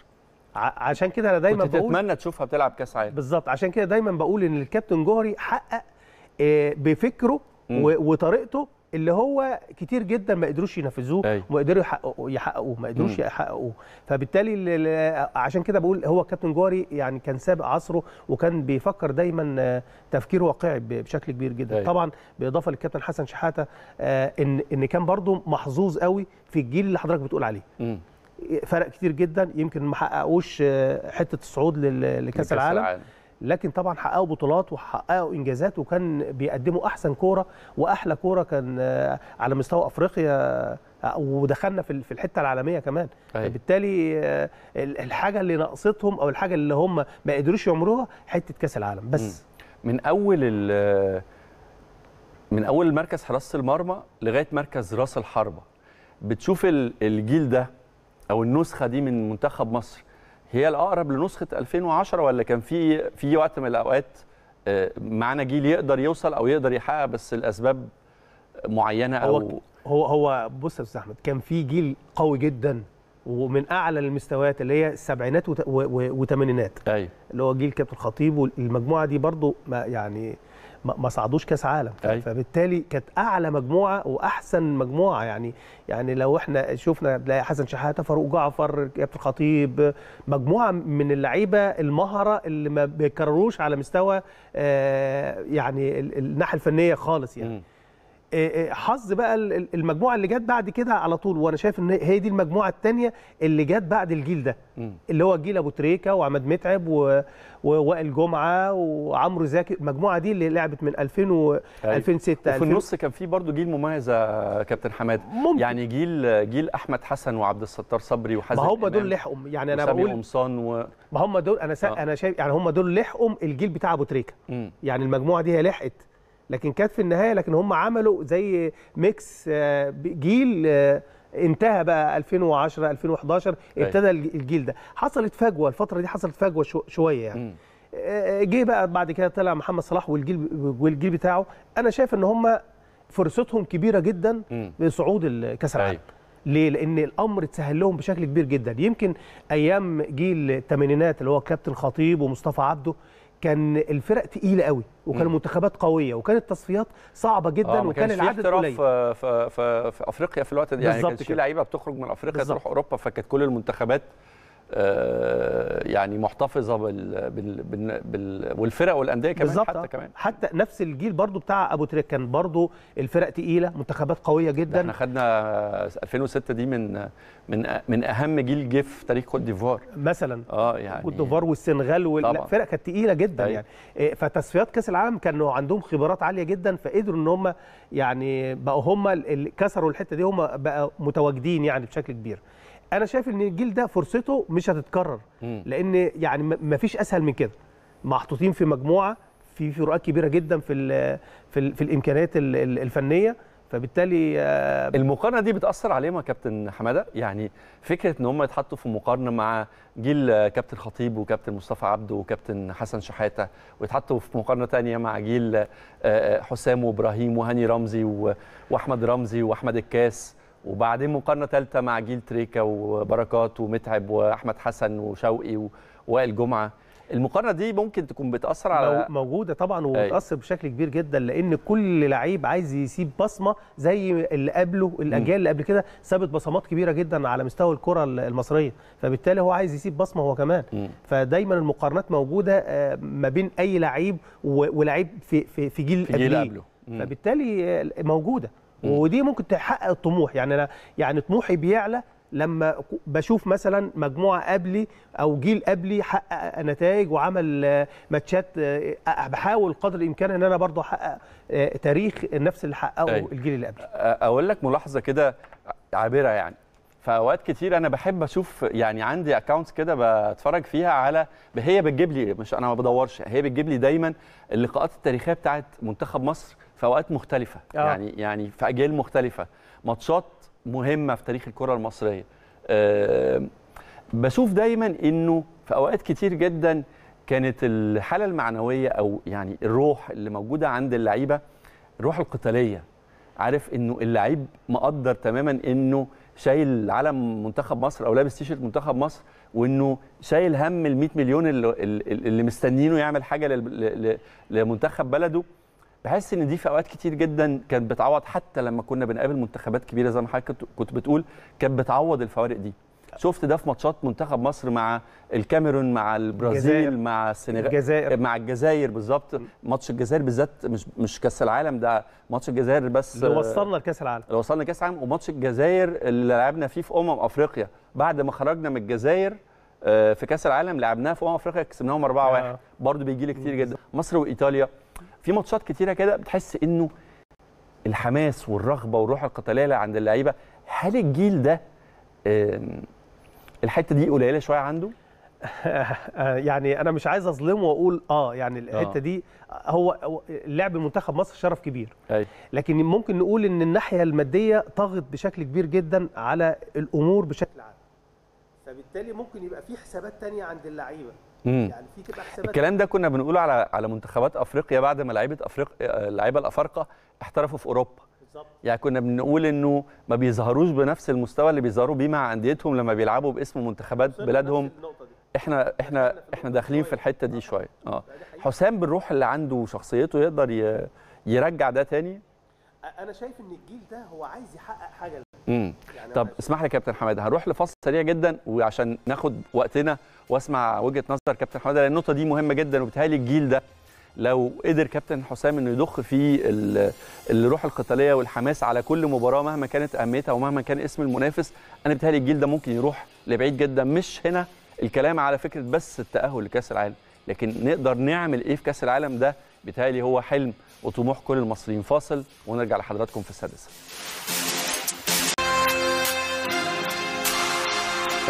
عشان كده انا دايما كنت بقول تتمنى تشوفها بتلعب كاس عالم بالظبط عشان كده دايما بقول ان الكابتن جوهري حقق آه، بفكره وطريقته اللي هو كتير جدا ما قدروش ينفذوه أيوة. وما قدروا يحققوه يحققوه ما قدروش يحققوه فبالتالي عشان كده بقول هو كابتن جوهري يعني كان سابق عصره وكان بيفكر دايما آه، تفكير واقعي بشكل كبير جدا أي. طبعا بالاضافه للكابتن حسن شحاته آه، ان ان كان برده محظوظ قوي في الجيل اللي حضرتك بتقول عليه م. فرق كتير جدا يمكن ما حققوش آه، حته الصعود لكاس العالم, العالم. لكن طبعا حققوا بطولات وحققوا انجازات وكان بيقدموا احسن كوره واحلى كوره كان آه، على مستوى افريقيا آه، ودخلنا في الحته العالميه كمان أيه. بالتالي آه، الحاجه اللي ناقصتهم او الحاجه اللي هم ما قدروش يعمروها حته كاس العالم بس من اول من اول مركز حراسه المرمى لغايه مركز راس الحربه بتشوف الجيل ده او النسخه دي من منتخب مصر هي الاقرب لنسخه 2010 ولا كان في في وقت من الاوقات آه، معانا جيل يقدر يوصل او يقدر يحقق بس الاسباب معينه او هو هو هو بص يا استاذ احمد كان في جيل قوي جدا ومن اعلى المستويات اللي هي السبعينات والثمانينات ايوه اللي هو جيل كابتن خطيب والمجموعه دي برضو ما يعني ما صعدوش كاس عالم أي. فبالتالي كانت اعلى مجموعه واحسن مجموعه يعني يعني لو احنا شفنا حسن شحاته فاروق جعفر كابتن الخطيب مجموعه من اللعيبه المهره اللي ما بيكرروش على مستوى آه، يعني الناحيه الفنيه خالص يعني م. آه، آه، حظ بقى المجموعه اللي جت بعد كده على طول وانا شايف ان هي دي المجموعه الثانيه اللي جت بعد الجيل ده اللي هو جيل ابو تريكه وعماد متعب ووائل جمعه وعمرو زكي المجموعه دي اللي لعبت من 2000 و 2006 أيوة. وفي 2000 النص كان في برضه جيل مميز يا كابتن حماد ممكن. يعني جيل جيل احمد حسن وعبد الستار صبري وحازم ما هم دول لحقهم يعني انا بقول قمصان و... ما هم دول انا سا... آه. انا شايف يعني هم دول لحقهم الجيل بتاع ابو تريكه يعني المجموعه دي هي لحقت لكن كانت في النهايه لكن هم عملوا زي ميكس آه، جيل آه، انتهى بقى 2010 2011 أيوة. ابتدى الجيل ده حصلت فجوه الفتره دي حصلت فجوه شويه يعني آه، جه بقى بعد كده طلع محمد صلاح والجيل والجيل بتاعه انا شايف ان هم فرصتهم كبيره جدا بصعود كاس العالم أيوة. ليه؟ لأن الأمر اتسهل لهم بشكل كبير جدا، يمكن أيام جيل الثمانينات اللي هو كابتن خطيب ومصطفى عبده كان الفرق تقيله قوي وكان المنتخبات قويه وكانت التصفيات صعبه جدا آه وكان العدد قليل في, في, في, في افريقيا في الوقت ده يعني كان في لعيبه بتخرج من افريقيا بالزبط. تروح اوروبا فكانت كل المنتخبات آه، يعني محتفظه بال, بال, بال, بال والفرق والانديه كمان بالزبط. حتى كمان حتى نفس الجيل برضو بتاع ابو تريك كان برضو الفرق تقيله منتخبات قويه جدا احنا خدنا 2006 دي من من من اهم جيل جه في تاريخ كوت ديفوار مثلا اه يعني كوت ديفوار والسنغال والفرق كانت تقيله جدا أي. أيوة. يعني آه، فتصفيات كاس العالم كانوا عندهم خبرات عاليه جدا فقدروا ان هم يعني بقوا هم اللي كسروا الحته دي هم بقى متواجدين يعني بشكل كبير انا شايف ان الجيل ده فرصته مش هتتكرر لان يعني ما فيش اسهل من كده محطوطين في مجموعه في فروقات كبيره جدا في الـ في, الـ في الامكانيات الفنيه فبالتالي آه، المقارنه دي بتاثر عليهم إيه يا كابتن حماده يعني فكره ان هم يتحطوا في مقارنه مع جيل كابتن خطيب وكابتن مصطفى عبده وكابتن حسن شحاته ويتحطوا في مقارنه ثانيه مع جيل آه، آه، حسام وابراهيم وهاني رمزي واحمد رمزي واحمد الكاس وبعدين مقارنه ثالثه مع جيل تريكا وبركات ومتعب واحمد حسن وشوقي ووائل جمعه المقارنه دي ممكن تكون بتاثر على موجوده طبعا أيوة. وبتاثر بشكل كبير جدا لان كل لعيب عايز يسيب بصمه زي اللي قبله الاجيال اللي قبل كده سابت بصمات كبيره جدا على مستوى الكره المصريه فبالتالي هو عايز يسيب بصمه هو كمان م. فدايما المقارنات موجوده آه، ما بين اي لعيب ولعيب في في, في جيل, في جيل قبله فبالتالي آه، موجوده ودي ممكن تحقق الطموح يعني انا يعني طموحي بيعلى لما بشوف مثلا مجموعه قبلي او جيل قبلي حقق نتائج وعمل آه، ماتشات آه، بحاول قدر الامكان ان انا برضه احقق آه، تاريخ نفس اللي حققه أي. أيوة. الجيل اللي قبلي اقول لك ملاحظه كده عابره يعني في اوقات كتير انا بحب اشوف يعني عندي اكونتس كده بتفرج فيها على هي بتجيب لي مش انا ما بدورش هي بتجيب لي دايما اللقاءات التاريخيه بتاعت منتخب مصر في اوقات مختلفه آه. يعني يعني في اجيال مختلفه ماتشات مهمه في تاريخ الكره المصريه بشوف دايما انه في اوقات كتير جدا كانت الحاله المعنويه او يعني الروح اللي موجوده عند اللعيبه الروح القتاليه عارف انه اللعيب مقدر تماما انه شايل علم منتخب مصر او لابس تيشرت منتخب مصر وانه شايل هم ال 100 مليون اللي, اللي مستنيينه يعمل حاجه لمنتخب بلده بحس ان دي في اوقات كتير جدا كانت بتعوض حتى لما كنا بنقابل منتخبات كبيره زي ما حضرتك كنت بتقول كانت بتعوض الفوارق دي شفت ده في ماتشات منتخب مصر مع الكاميرون مع البرازيل مع السنغال الجزائر مع الجزائر بالظبط ماتش الجزائر بالذات مش مش كاس العالم ده ماتش الجزائر بس اللي وصلنا لكاس العالم اللي وصلنا لكاس العالم وماتش الجزائر اللي لعبنا فيه في امم افريقيا بعد ما خرجنا من الجزائر آه، في كاس العالم لعبناها في امم افريقيا كسبناهم 4-1 آه. برضه بيجي لي كتير جدا مصر وايطاليا في ماتشات كتيره كده بتحس انه الحماس والرغبه والروح القتاليه اللي عند اللعيبه هل الجيل ده الحته دي قليله شويه عنده؟ <laughs> يعني انا مش عايز اظلمه واقول اه يعني الحته آه. دي هو لعب منتخب مصر شرف كبير أي. لكن ممكن نقول ان الناحيه الماديه طغت بشكل كبير جدا على الامور بشكل عام فبالتالي ممكن يبقى في حسابات تانية عند اللعيبه يعني في الكلام ده كنا بنقوله على على منتخبات افريقيا بعد ما لعيبه افريقيا اللعيبه الافارقه احترفوا في اوروبا بالظبط يعني كنا بنقول انه ما بيظهروش بنفس المستوى اللي بيظهروا بيه مع انديتهم لما بيلعبوا باسم منتخبات بلادهم احنا احنا احنا داخلين في الحته دي آه. شويه اه حسام بالروح اللي عنده شخصيته يقدر يرجع ده تاني انا شايف ان الجيل ده هو عايز يحقق حاجه امم يعني طب اسمح لي يا كابتن حماده هنروح لفصل سريع جدا وعشان ناخد وقتنا واسمع وجهه نظر كابتن حماده لان النقطه دي مهمه جدا وبتهيألي الجيل ده لو قدر كابتن حسام انه يضخ فيه الروح القتاليه والحماس على كل مباراه مهما كانت اهميتها ومهما كان اسم المنافس انا بتهيألي الجيل ده ممكن يروح لبعيد جدا مش هنا الكلام على فكره بس التاهل لكاس العالم لكن نقدر نعمل ايه في كاس العالم ده بيتهيألي هو حلم وطموح كل المصريين فاصل ونرجع لحضراتكم في السادسه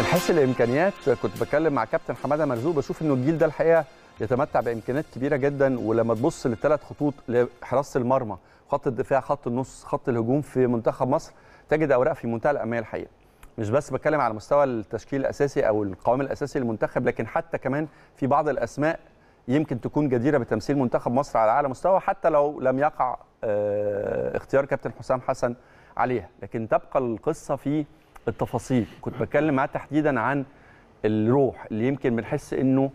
من حيث الامكانيات كنت بتكلم مع كابتن حماده مرزوق بشوف انه الجيل ده الحقيقه يتمتع بامكانيات كبيره جدا ولما تبص للثلاث خطوط لحراسه المرمى خط الدفاع خط النص خط الهجوم في منتخب مصر تجد اوراق في منتهى الاهميه الحقيقه مش بس بتكلم على مستوى التشكيل الاساسي او القوام الاساسي للمنتخب لكن حتى كمان في بعض الاسماء يمكن تكون جديره بتمثيل منتخب مصر على اعلى مستوى حتى لو لم يقع آه، اختيار كابتن حسام حسن عليها لكن تبقى القصه في التفاصيل كنت بتكلم معاه تحديدا عن الروح اللي يمكن بنحس انه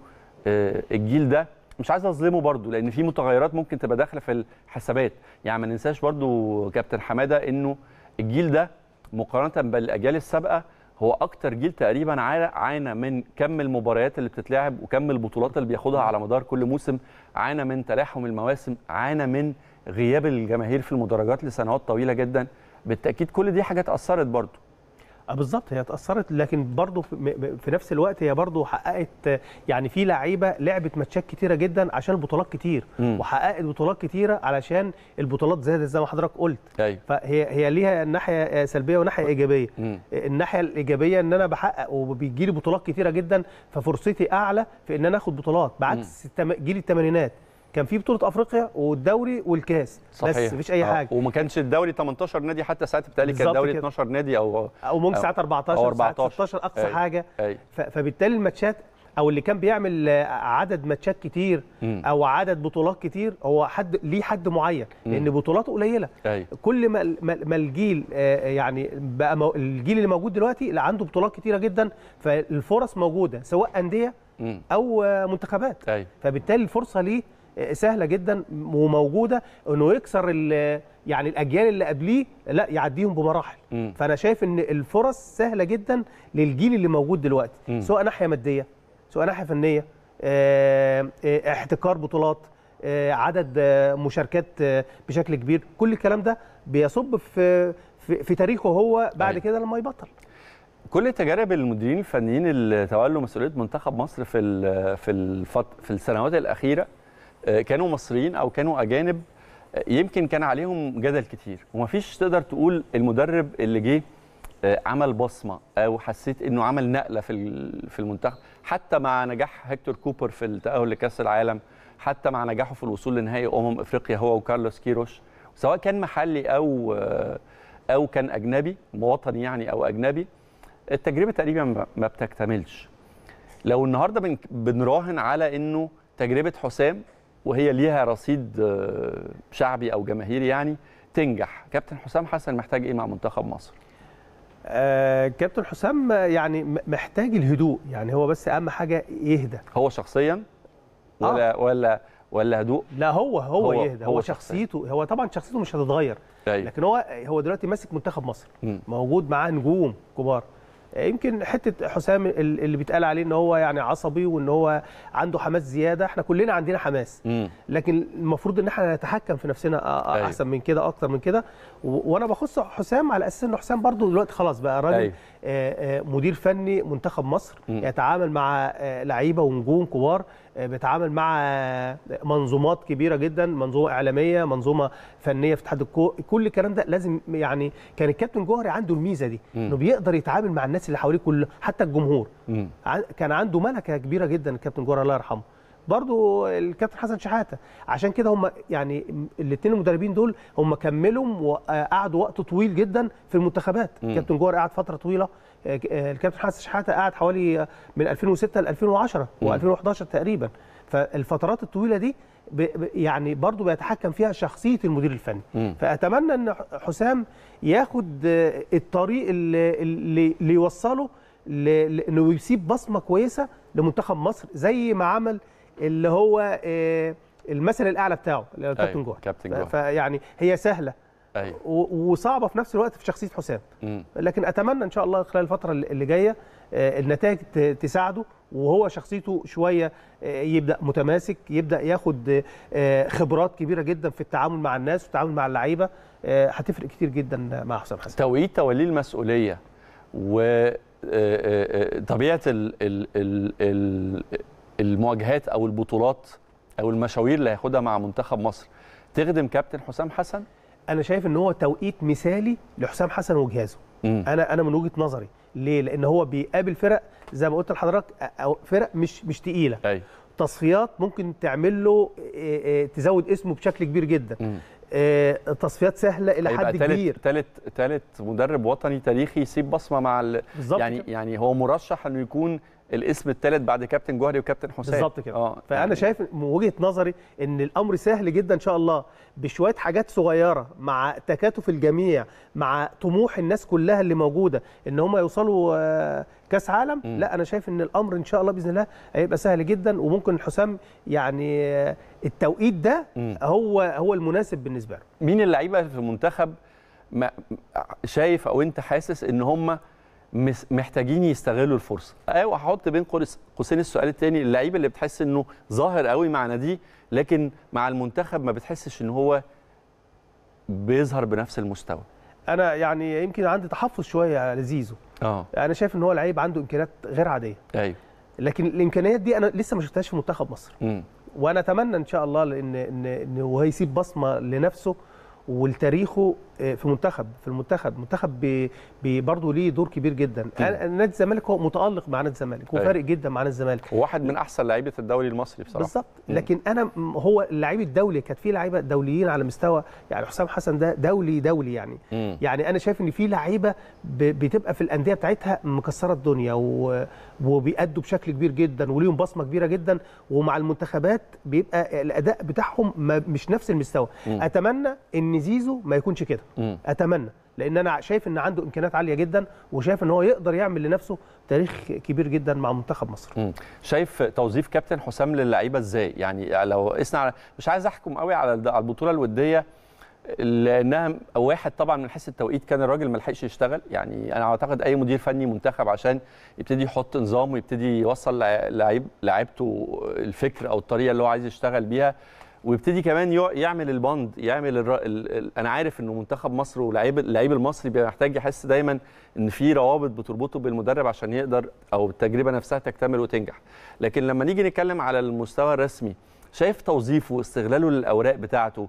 آه، الجيل ده مش عايز اظلمه برضو لان في متغيرات ممكن تبقى داخله في الحسابات يعني ما ننساش برضو كابتن حماده انه الجيل ده مقارنه بالاجيال السابقه هو اكتر جيل تقريبا عانى من كم المباريات اللي بتتلعب وكم البطولات اللي بياخدها على مدار كل موسم عانى من تلاحم المواسم عانى من غياب الجماهير في المدرجات لسنوات طويله جدا بالتاكيد كل دي حاجات اثرت برضو آه، بالظبط هي اتاثرت لكن برضه في نفس الوقت هي برضه حققت يعني في لعيبه لعبت ماتشات كتيره جدا عشان البطولات كتير مم. وحققت بطولات كتيره علشان البطولات زادت زي ما حضرتك قلت أيوه. فهي هي ليها ناحيه سلبيه وناحيه ايجابيه مم. الناحيه الايجابيه ان انا بحقق وبيجي لي بطولات كتيره جدا ففرصتي اعلى في ان انا اخد بطولات بعكس جيل الثمانينات كان في بطوله افريقيا والدوري والكاس صحيح. بس مفيش اي آه، حاجه وما كانش الدوري 18 نادي حتى ساعات بتهيألي كان الدوري 12 نادي او او ممكن ساعات 14 او 14 ساعات 16 اقصى أي. حاجه أي. فبالتالي الماتشات او اللي كان بيعمل عدد ماتشات كتير او عدد بطولات كتير هو حد ليه حد معين لان بطولاته قليله أي. كل ما, ما الجيل آه، آه، يعني بقى الجيل اللي موجود دلوقتي اللي عنده بطولات كتيره جدا فالفرص موجوده سواء انديه او منتخبات أي. فبالتالي الفرصه ليه سهله جدا وموجوده انه يكسر يعني الاجيال اللي قبليه لا يعديهم بمراحل م. فانا شايف ان الفرص سهله جدا للجيل اللي موجود دلوقتي م. سواء ناحيه ماديه سواء ناحيه فنيه آه، آه، احتكار بطولات آه، عدد مشاركات بشكل كبير كل الكلام ده بيصب في في, في تاريخه هو بعد أيوة. كده لما يبطل كل تجارب المديرين الفنيين اللي تولوا مسؤوليه منتخب مصر في في في السنوات الاخيره آه، كانوا مصريين او كانوا اجانب آه، يمكن كان عليهم جدل كتير ومفيش تقدر تقول المدرب اللي جه آه، عمل بصمه او حسيت انه عمل نقله في في المنتخب حتى مع نجاح هيكتور كوبر في التاهل لكاس العالم حتى مع نجاحه في الوصول لنهائي امم افريقيا هو وكارلوس كيروش سواء كان محلي او او كان اجنبي وطني يعني او اجنبي التجربه تقريبا ما بتكتملش لو النهارده بنراهن على انه تجربه حسام وهي ليها رصيد آه، شعبي او جماهيري يعني تنجح كابتن حسام حسن محتاج ايه مع منتخب مصر آه كابتن حسام يعني محتاج الهدوء يعني هو بس اهم حاجه يهدى هو شخصيا آه. ولا آه. ولا ولا هدوء لا هو هو, هو يهدى هو, هو شخصيته شخصية. هو طبعا شخصيته مش هتتغير أيوه. لكن هو هو دلوقتي ماسك منتخب مصر م. موجود معاه نجوم كبار يمكن حته حسام اللي بيتقال عليه ان هو يعني عصبي وان هو عنده حماس زياده احنا كلنا عندنا حماس لكن المفروض ان احنا نتحكم في نفسنا أيوه. احسن من كده اكتر من كده وانا بخص حسام على اساس ان حسام برضو دلوقتي خلاص بقى راجل أيوه. آه، آه، مدير فني منتخب مصر م. يتعامل مع آه، لعيبه ونجوم كبار بيتعامل مع منظومات كبيره جدا منظومه اعلاميه منظومه فنيه في اتحاد الكو كل الكلام ده لازم يعني كان الكابتن جوهري عنده الميزه دي م. انه بيقدر يتعامل مع الناس اللي حواليه كل حتى الجمهور م. كان عنده ملكه كبيره جدا الكابتن جوهري الله يرحمه برضو الكابتن حسن شحاته عشان كده هم يعني الاثنين المدربين دول هم كملوا وقعدوا آه، وقت طويل جدا في المنتخبات كابتن جوهر قعد فتره طويله آه، آه، الكابتن حسن شحاته قعد حوالي من 2006 ل 2010 و2011 تقريبا فالفترات الطويله دي يعني برضو بيتحكم فيها شخصيه المدير الفني م. فاتمنى ان حسام ياخد الطريق اللي, اللي يوصله انه يسيب بصمه كويسه لمنتخب مصر زي ما عمل اللي هو آه، المثل الاعلى بتاعه اللي هو أيوه، كابتن جوه جوهر كابتن جوهر فيعني هي سهله أيوة. وصعبه في نفس الوقت في شخصيه حسام مم. لكن اتمنى ان شاء الله خلال الفتره اللي جايه آه، النتائج تساعده وهو شخصيته شويه آه، يبدا متماسك يبدا ياخد خبرات كبيره جدا في التعامل مع الناس والتعامل مع اللعيبه هتفرق كتير جدا مع حسام حسن توقيت توليه المسؤوليه وطبيعه ال ال ال ال المواجهات او البطولات او المشاوير اللي هياخدها مع منتخب مصر تخدم كابتن حسام حسن انا شايف ان هو توقيت مثالي لحسام حسن وجهازه مم. انا انا من وجهه نظري ليه لان هو بيقابل فرق زي ما قلت لحضرتك فرق مش مش تقيله أي. أيوة. تصفيات ممكن تعمل له تزود اسمه بشكل كبير جدا مم. تصفيات سهله الى حد كبير ثالث ثالث مدرب وطني تاريخي يسيب بصمه مع ال... يعني كده. يعني هو مرشح انه يكون الاسم الثالث بعد كابتن جوهري وكابتن حسام بالظبط كده آه. فانا يعني... شايف من وجهه نظري ان الامر سهل جدا ان شاء الله بشويه حاجات صغيره مع تكاتف الجميع مع طموح الناس كلها اللي موجوده ان هم يوصلوا آه، كاس عالم م. لا انا شايف ان الامر ان شاء الله باذن الله هيبقى سهل جدا وممكن حسام يعني آه، التوقيت ده م. هو هو المناسب بالنسبه له مين اللعيبه في المنتخب شايف او انت حاسس ان هم محتاجين يستغلوا الفرصه ايوه هحط بين قوسين السؤال الثاني اللعيبه اللي بتحس انه ظاهر قوي مع ناديه لكن مع المنتخب ما بتحسش ان هو بيظهر بنفس المستوى انا يعني يمكن عندي تحفظ شويه على زيزو اه انا شايف ان هو لعيب عنده امكانيات غير عاديه ايوه لكن الامكانيات دي انا لسه ما شفتهاش في منتخب مصر م. وانا اتمنى ان شاء الله ان ان ان هو هيسيب بصمه لنفسه ولتاريخه آه، في منتخب في المنتخب منتخب برضه ليه دور كبير جدا نادي الزمالك هو متالق مع نادي الزمالك وفارق أيوه. جدا مع نادي الزمالك واحد من احسن لعيبه الدوري المصري بصراحه بالظبط لكن انا هو اللعيب الدولي كانت في لعيبه دوليين على مستوى يعني حسام حسن ده دولي دولي يعني م. يعني انا شايف ان في لعيبه بتبقى في الانديه بتاعتها مكسره الدنيا وبيأدوا بشكل كبير جدا وليهم بصمه كبيره جدا ومع المنتخبات بيبقى الاداء بتاعهم مش نفس المستوى م. اتمنى ان زيزو ما يكونش كده اتمنى لان انا شايف ان عنده امكانيات عاليه جدا وشايف ان هو يقدر يعمل لنفسه تاريخ كبير جدا مع منتخب مصر مم. شايف توظيف كابتن حسام للعيبه ازاي يعني لو قسنا على مش عايز احكم قوي على البطوله الوديه لانها واحد طبعا من حيث التوقيت كان الراجل ما لحقش يشتغل يعني انا اعتقد اي مدير فني منتخب عشان يبتدي يحط نظام ويبتدي يوصل لعيب لعيبته الفكر او الطريقه اللي هو عايز يشتغل بيها ويبتدي كمان يعمل البند يعمل الر... ال... ال... انا عارف انه منتخب مصر ولاعيب اللعيب المصري محتاج يحس دايما ان في روابط بتربطه بالمدرب عشان يقدر او التجربه نفسها تكتمل وتنجح لكن لما نيجي نتكلم على المستوى الرسمي شايف توظيفه واستغلاله للاوراق بتاعته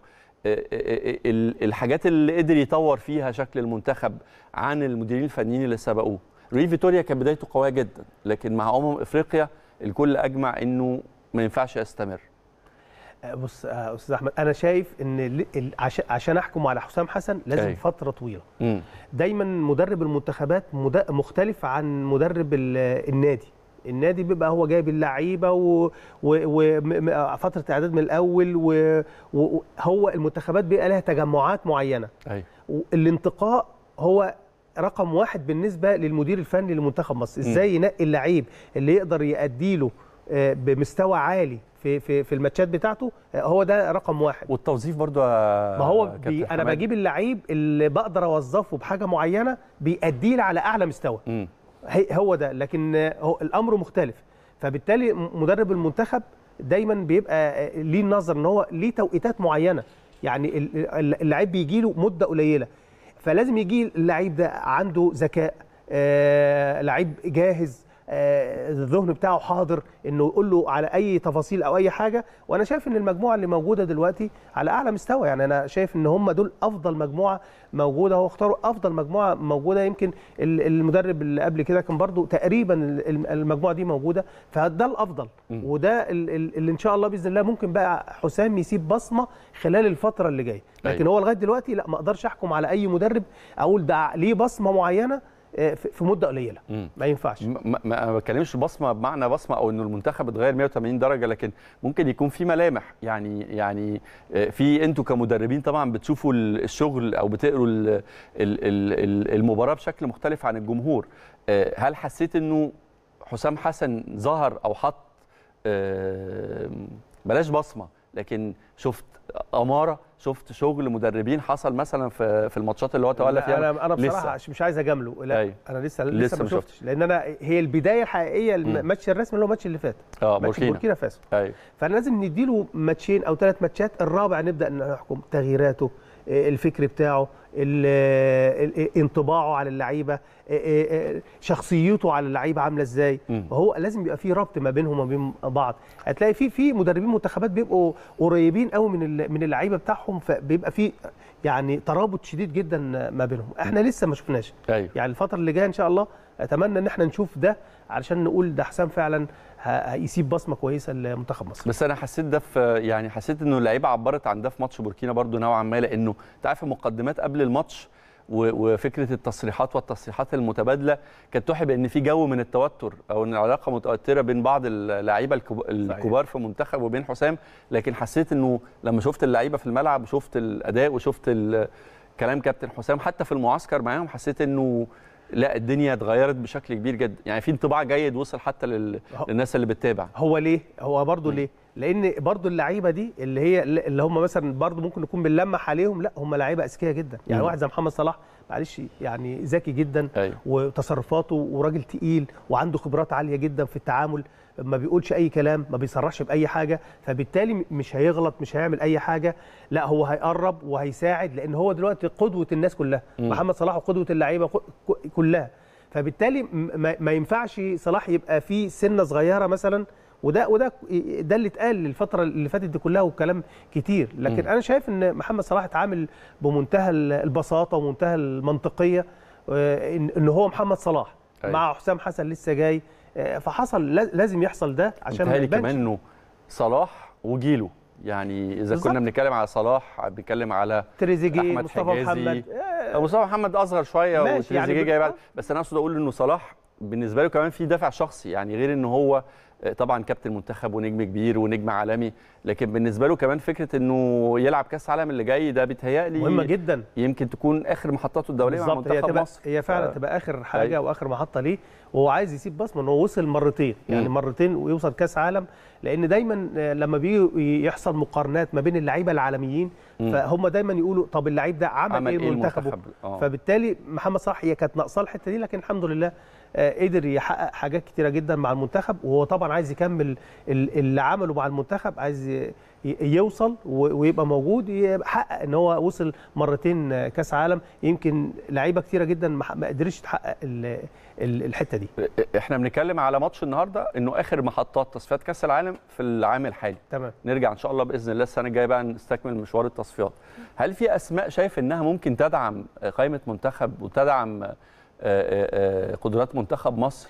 الحاجات اللي قدر يطور فيها شكل المنتخب عن المديرين الفنيين اللي سبقوه ري فيتوريا كانت بدايته قويه جدا لكن مع امم افريقيا الكل اجمع انه ما ينفعش يستمر آه، بص آه، استاذ احمد انا شايف ان عشان احكم على حسام حسن لازم أي. أيوه. فتره طويله مم. دايما مدرب المنتخبات مختلف عن مدرب آه، النادي النادي بيبقى هو جايب اللعيبه وفتره اعداد من الاول وهو المنتخبات بيبقى لها تجمعات معينه أي. أيوه. الانتقاء هو رقم واحد بالنسبه للمدير الفني لمنتخب مصر ازاي ينقي اللعيب اللي يقدر يأدي له آه، بمستوى عالي في في في الماتشات بتاعته آه، هو ده رقم واحد والتوظيف برضو ما هو بي انا بجيب اللعيب اللي بقدر اوظفه بحاجه معينه بيأديه على اعلى مستوى هو ده لكن هو الامر مختلف فبالتالي مدرب المنتخب دايما بيبقى آه، ليه النظر ان هو ليه توقيتات معينه يعني اللعيب بيجي له مده قليله فلازم يجي اللعيب ده عنده ذكاء آه لعيب جاهز آه، الذهن بتاعه حاضر انه يقول له على اي تفاصيل او اي حاجه وانا شايف ان المجموعه اللي موجوده دلوقتي على اعلى مستوى يعني انا شايف ان هم دول افضل مجموعه موجوده هو اختاروا افضل مجموعه موجوده يمكن المدرب اللي قبل كده كان برضو تقريبا المجموعه دي موجوده فده الافضل وده اللي ان شاء الله باذن الله ممكن بقى حسام يسيب بصمه خلال الفتره اللي جايه لكن أيوه. هو لغايه دلوقتي لا ما اقدرش احكم على اي مدرب اقول ده ليه بصمه معينه آه، في مده قليله ما ينفعش ما, ما بتكلمش بصمه بمعنى بصمه او ان المنتخب اتغير 180 درجه لكن ممكن يكون في ملامح يعني يعني آه، في انتوا كمدربين طبعا بتشوفوا الشغل او بتقروا المباراه بشكل مختلف عن الجمهور آه، هل حسيت انه حسام حسن ظهر او حط بلاش بصمه لكن شفت اماره شفت شغل مدربين حصل مثلا في في الماتشات اللي هو تولى فيها انا انا بصراحه مش عايز اجامله لا أي. طيب. انا لسه لسه, لسه ما شفتش لان انا هي البدايه الحقيقيه الماتش الرسمي اللي هو الماتش اللي فات اه بوركينا بوركينا فاسو أيوه. فانا لازم نديله ماتشين او ثلاث ماتشات الرابع نبدا نحكم تغييراته آه، الفكر بتاعه انطباعه على اللعيبه إيه، إيه، إيه، شخصيته على اللعيبه عامله ازاي هو لازم يبقى في ربط ما بينهم وبين بعض هتلاقي في في مدربين منتخبات بيبقوا قريبين قوي من من اللعيبه بتاعهم فبيبقى في يعني ترابط شديد جدا ما بينهم احنا لسه ما شفناش أيوه. يعني الفتره اللي جايه ان شاء الله اتمنى ان احنا نشوف ده علشان نقول ده حسام فعلا هيسيب بصمه كويسه لمنتخب مصر بس انا حسيت ده في يعني حسيت انه اللعيبه عبرت عن ده في ماتش بوركينا برده نوعا ما لانه انت عارف المقدمات قبل الماتش وفكره التصريحات والتصريحات المتبادله كانت توحي بان في جو من التوتر او ان العلاقه متوتره بين بعض اللعيبه الكبار في منتخب وبين حسام لكن حسيت انه لما شفت اللعيبه في الملعب وشفت الاداء وشفت كلام كابتن حسام حتى في المعسكر معاهم حسيت انه لا الدنيا اتغيرت بشكل كبير جدا يعني في انطباع جيد وصل حتى لل... للناس اللي بتتابع هو ليه هو برضه ليه لان برضه اللعيبه دي اللي هي اللي هم مثلا برضه ممكن نكون بنلمح عليهم لا هم لعيبه اذكياء جدا يعني واحد زي محمد صلاح معلش يعني ذكي جدا أيوه. وتصرفاته وراجل تقيل وعنده خبرات عاليه جدا في التعامل ما بيقولش اي كلام ما بيصرحش باي حاجه فبالتالي مش هيغلط مش هيعمل اي حاجه لا هو هيقرب وهيساعد لان هو دلوقتي قدوه الناس كلها م. محمد صلاح وقدوه اللعيبه كلها فبالتالي ما ينفعش صلاح يبقى فيه سنه صغيره مثلا وده وده ده اللي اتقال الفتره اللي فاتت دي كلها وكلام كتير لكن م. انا شايف ان محمد صلاح اتعامل بمنتهى البساطه ومنتهى المنطقيه آه، ان هو محمد صلاح أي. أيوة. مع حسام حسن لسه جاي فحصل لازم يحصل ده عشان ما كمان انه صلاح وجيله يعني اذا بالزبط. كنا بنتكلم على صلاح بنتكلم على تريزيجيه مصطفى محمد آه مصطفى محمد اصغر شويه يعني وتريزيجيه يعني جاي بعد بس انا اقصد اقول انه صلاح بالنسبه له كمان في دافع شخصي يعني غير ان هو آه، طبعا كابتن منتخب ونجم كبير ونجم عالمي لكن بالنسبه له كمان فكره انه يلعب كاس عالم اللي جاي ده بيتهيألي مهمه جدا يمكن تكون اخر محطاته الدوليه مع منتخب هي مصر هي فعلا آه. تبقى اخر طيب. حاجه آه. واخر محطه ليه وهو عايز يسيب بصمه ان هو وصل مرتين يعني م. مرتين ويوصل كاس عالم لان دايما آه، لما بيجي يحصل مقارنات ما بين اللعيبه العالميين فهم دايما يقولوا طب اللعيب ده عمل, عمل ايه, إيه منتخبه آه. فبالتالي محمد صلاح هي كانت ناقصه الحته دي لكن الحمد لله آه، قدر يحقق حاجات كتيره جدا مع المنتخب وهو طبعا عايز يكمل اللي عمله مع المنتخب عايز يوصل ويبقى موجود يحقق ان هو وصل مرتين كاس عالم يمكن لعيبه كتيره جدا ما قدرتش تحقق الحته دي احنا بنتكلم على ماتش النهارده انه اخر محطات تصفيات كاس العالم في العام الحالي تمام نرجع ان شاء الله باذن الله السنه الجايه بقى نستكمل مشوار التصفيات هل في اسماء شايف انها ممكن تدعم قائمه منتخب وتدعم آه، آه، آه، قدرات منتخب مصر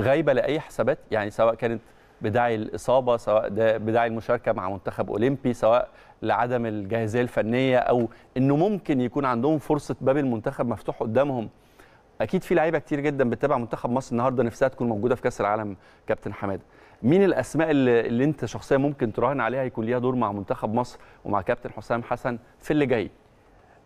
غايبه لاي حسابات يعني سواء كانت بداعي الاصابه سواء ده بداعي المشاركه مع منتخب اولمبي سواء لعدم الجاهزيه الفنيه او انه ممكن يكون عندهم فرصه باب المنتخب مفتوح قدامهم اكيد في لعيبه كتير جدا بتتابع منتخب مصر النهارده نفسها تكون موجوده في كاس العالم كابتن حماده مين الاسماء اللي, اللي انت شخصيا ممكن تراهن عليها يكون ليها دور مع منتخب مصر ومع كابتن حسام حسن في اللي جاي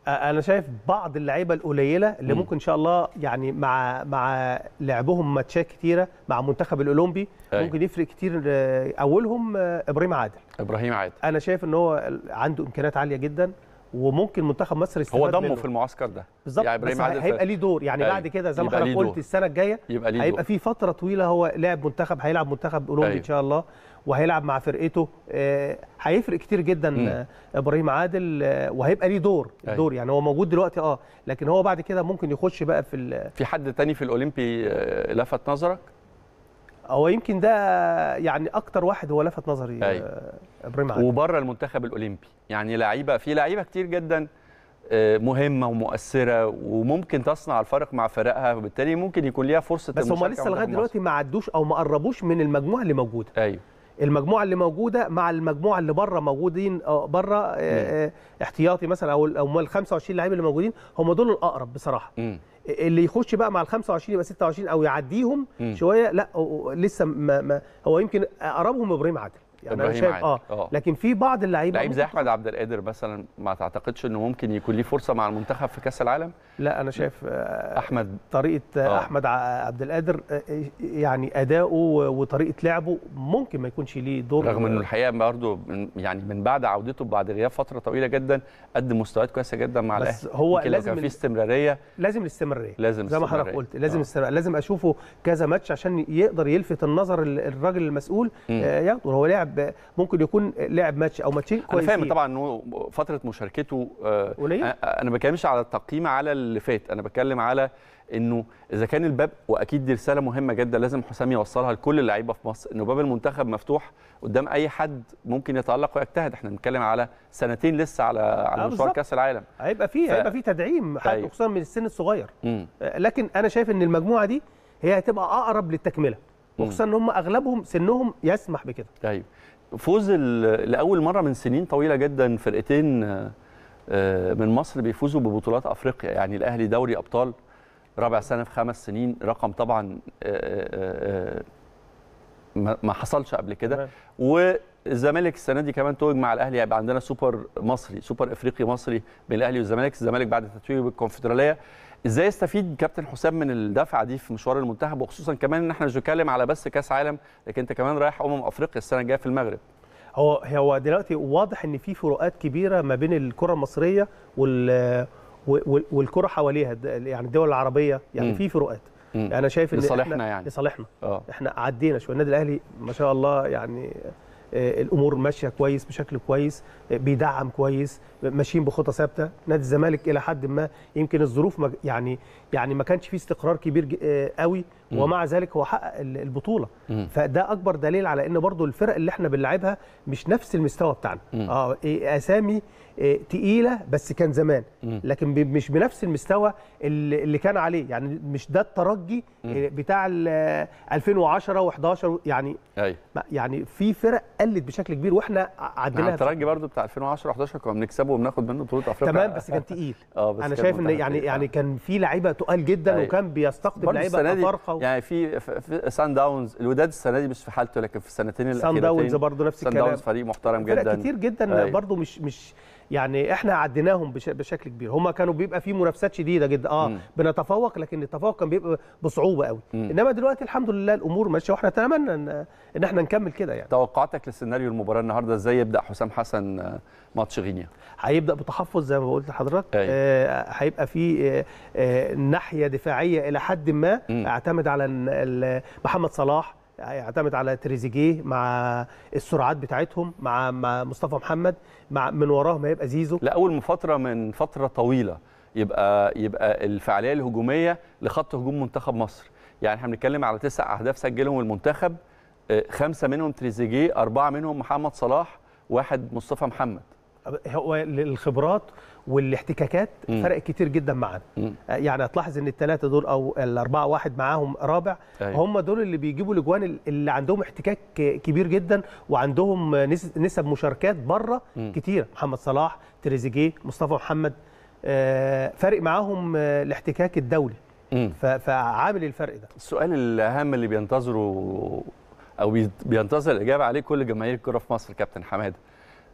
آه، انا شايف بعض اللعيبه القليله اللي ممكن ان شاء الله يعني مع مع لعبهم ماتشات كتيره مع منتخب الاولمبي أي. أيوة. ممكن يفرق كتير آه، اولهم آه، ابراهيم عادل ابراهيم عادل انا شايف ان هو عنده امكانيات عاليه جدا وممكن منتخب مصر يستفاد هو ضمه منه. في المعسكر ده بالظبط يعني بس هيبقى ليه دور يعني أيوة. بعد كده زي ما حضرتك قلت السنه الجايه يبقى ليه هيبقى في فتره طويله هو لاعب منتخب هيلعب منتخب اولمبي أيوة. ان شاء الله وهيلعب مع فرقته آه هيفرق كتير جدا مم. آه، ابراهيم عادل آه وهيبقى ليه دور أي. أيوة. دور يعني هو موجود دلوقتي اه لكن هو بعد كده ممكن يخش بقى في في حد تاني في الاولمبي آه، لفت نظرك هو يمكن ده يعني اكتر واحد هو لفت نظري أيوة. ابراهيم عادل وبره المنتخب الاولمبي يعني لعيبه في لعيبه كتير جدا آه، مهمه ومؤثره وممكن تصنع الفرق مع فرقها وبالتالي ممكن يكون ليها فرصه بس هم لسه لغايه دلوقتي ما عدوش او ما قربوش من المجموعه اللي موجوده ايوه المجموعه اللي موجوده مع المجموعه اللي بره موجودين آه، بره احتياطي مثلا او ال 25 لعيب اللي موجودين هم دول الاقرب بصراحه مم. اللي يخش بقى مع ال 25 يبقى 26 او يعديهم شويه لا لسه ما ما هو يمكن اقربهم ابراهيم عادل يعني انا شايف آه،, اه لكن في بعض اللعيبه لعيب زي احمد عبد القادر مثلا ما تعتقدش انه ممكن يكون ليه فرصه مع المنتخب في كاس العالم لا انا شايف آه، احمد طريقه أوه. احمد عبد القادر آه، يعني اداؤه وطريقه لعبه ممكن ما يكونش ليه دور رغم انه الحقيقه برضه يعني من بعد عودته بعد غياب فتره طويله جدا قدم مستويات كويسه جدا مع الاهلي بس هو لازم في استمراريه لازم الاستمراريه لازم زي ما حضرتك قلت لازم استمرارية. لازم اشوفه كذا ماتش عشان يقدر يلفت النظر الراجل المسؤول ياخده هو لعب لاعب ممكن يكون لعب ماتش او ماتشين كويسين انا فاهم طبعا انه فتره مشاركته آه، قليل آه،, آه انا ما بتكلمش على التقييم على اللي فات انا بتكلم على انه اذا كان الباب واكيد دي رساله مهمه جدا لازم حسام يوصلها لكل اللعيبه في مصر انه باب المنتخب مفتوح قدام اي حد ممكن يتالق ويجتهد احنا بنتكلم على سنتين لسه على على آه، مشوار كاس العالم هيبقى فيه ف... هيبقى فيه تدعيم حتى طيب. خصوصا من السن الصغير م. لكن انا شايف ان المجموعه دي هي هتبقى اقرب للتكمله وخصوصا ان هم اغلبهم سنهم يسمح بكده ايوه فوز لاول مره من سنين طويله جدا فرقتين آه، آه، من مصر بيفوزوا ببطولات افريقيا يعني الاهلي دوري ابطال رابع سنه في خمس سنين رقم طبعا آه، ما حصلش قبل كده والزمالك السنه دي كمان توج مع الاهلي هيبقى عندنا سوبر مصري سوبر افريقي مصري بين الاهلي والزمالك الزمالك بعد تتويجه بالكونفدراليه ازاي يستفيد كابتن حسام من الدفعه دي في مشوار المنتخب وخصوصا كمان ان احنا مش بنتكلم على بس كاس عالم لكن انت كمان رايح امم افريقيا السنه الجايه في المغرب هو هو دلوقتي واضح ان في فروقات كبيره ما بين الكره المصريه وال والكره حواليها يعني الدول العربيه يعني في فروقات يعني انا شايف ان لصالحنا يعني لصالحنا اه احنا عدينا شويه النادي الاهلي ما شاء الله يعني آه، الامور ماشيه كويس بشكل كويس آه، بيدعم كويس ماشيين بخطى ثابته نادي الزمالك الى حد ما يمكن الظروف يعني يعني ما كانش فيه استقرار كبير آه، قوي ومع ذلك هو حقق البطوله فده اكبر دليل على ان برضو الفرق اللي احنا بنلعبها مش نفس المستوى بتاعنا اه إيه، اسامي آه، تقيله بس كان زمان لكن مش بنفس المستوى اللي كان عليه يعني مش ده الترجي آه، بتاع 2010 آه، و11 يعني أيوة. يعني في فرق قلت بشكل كبير واحنا عديناها الترجي برضو بتاع 2010 و11 كنا بنكسبه وبناخد منه بطوله افريقيا تمام بس كان تقيل <laughs> بس انا شايف ان يعني يعني كان في لعيبه تقال جدا أي. أيوة. وكان بيستقطب لعيبه افارقه و... يعني في, في سان داونز الوداد السنه دي مش في حالته لكن في السنتين الاخيرتين سان داونز برضو نفس الكلام سان داونز فريق محترم جدا فرق كتير جدا أيوة. برضو مش مش يعني احنا عديناهم بش... بشكل كبير هم كانوا بيبقى في منافسات شديده جدا اه م. بنتفوق لكن التفوق كان بيبقى بصعوبه قوي م. انما دلوقتي الحمد لله الامور ماشيه واحنا نتمنى ان... ان احنا نكمل كده يعني توقعاتك لسيناريو المباراه النهارده ازاي يبدا حسام حسن آه، ماتش غينيا هيبدا بتحفظ زي ما قلت لحضرتك أيوة. آه هيبقى في آه،, آه ناحيه دفاعيه الى حد ما م. اعتمد على محمد صلاح هيعتمد على تريزيجيه مع السرعات بتاعتهم مع مصطفى محمد مع من وراهم هيبقى زيزو لا اول فتره من فتره طويله يبقى يبقى الفعاليه الهجوميه لخط هجوم منتخب مصر يعني احنا بنتكلم على تسع اهداف سجلهم المنتخب آه، خمسه منهم تريزيجيه اربعه منهم محمد صلاح واحد مصطفى محمد هو الخبرات والاحتكاكات فرقت كتير جدا معانا آه، يعني هتلاحظ ان الثلاثه دول او الاربعه واحد معاهم رابع أيوة. هم دول اللي بيجيبوا الاجوان اللي عندهم احتكاك كبير جدا وعندهم نسب مشاركات بره كتير محمد صلاح تريزيجيه مصطفى محمد آه، فارق معاهم آه، الاحتكاك الدولي فعامل الفرق ده السؤال الاهم اللي بينتظره او بينتظر الاجابه عليه كل جماهير الكره في مصر كابتن حماده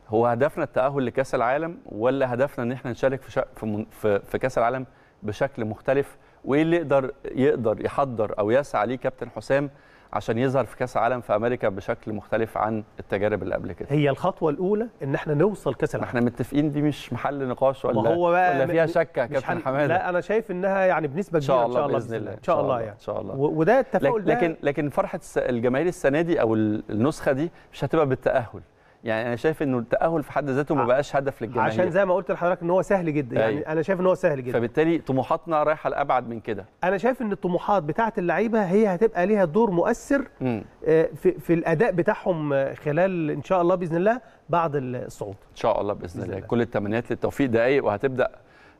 هو هدفنا التاهل لكاس العالم ولا هدفنا ان احنا نشارك في في, في, في كاس العالم بشكل مختلف وايه اللي يقدر يقدر يحضر او يسعى ليه كابتن حسام عشان يظهر في كاس العالم في امريكا بشكل مختلف عن التجارب اللي قبل كده هي الخطوه الاولى ان احنا نوصل كاس العالم احنا متفقين دي مش محل نقاش ولا هو بقى ولا فيها شك كابتن حماده لا انا شايف انها يعني بنسبه كبيره ان شاء الله باذن الله ان شاء الله يعني ان شاء الله وده التفاؤل لكن لكن فرحه الجماهير السنه دي او النسخه دي مش هتبقى بالتاهل يعني انا شايف انه التاهل في حد ذاته ما بقاش هدف للجماهير عشان زي ما قلت لحضرتك ان هو سهل جدا يعني أي. أيوه. انا شايف ان هو سهل جدا فبالتالي طموحاتنا رايحه لابعد من كده انا شايف ان الطموحات بتاعه اللعيبه هي هتبقى ليها دور مؤثر م. آه، في, في الاداء بتاعهم آه، خلال ان شاء الله باذن الله بعد الصعود ان شاء الله باذن, بإذن الله. الله كل التمنيات للتوفيق دقايق وهتبدا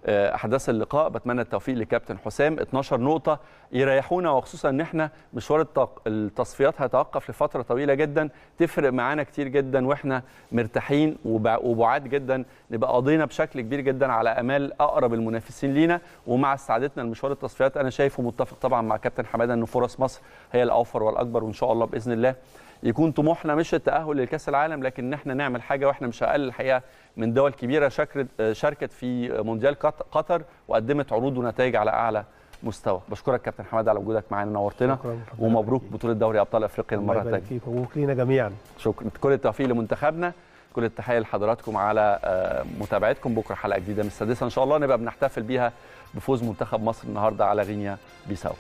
آه، احداث اللقاء بتمنى التوفيق لكابتن حسام 12 نقطه يريحونا وخصوصا ان احنا مشوار التصفيات هيتوقف لفتره طويله جدا تفرق معانا كتير جدا واحنا مرتاحين وبعاد جدا نبقى قضينا بشكل كبير جدا على امال اقرب المنافسين لينا ومع استعادتنا لمشوار التصفيات انا شايفه متفق طبعا مع كابتن حماده ان فرص مصر هي الاوفر والاكبر وان شاء الله باذن الله يكون طموحنا مش التاهل لكاس العالم لكن ان احنا نعمل حاجه واحنا مش اقل الحقيقه من دول كبيره شاركت في مونديال قطر وقدمت عروض ونتائج على اعلى مستوى بشكرك كابتن حماد على وجودك معانا نورتنا ومبروك بطوله دوري ابطال افريقيا المره الثانيه مبروك لينا جميعا شكرا كل التوفيق لمنتخبنا كل التحيه لحضراتكم على آه، متابعتكم بكره حلقه جديده من السادسه ان شاء الله نبقى بنحتفل بيها بفوز منتخب مصر النهارده على غينيا بيساو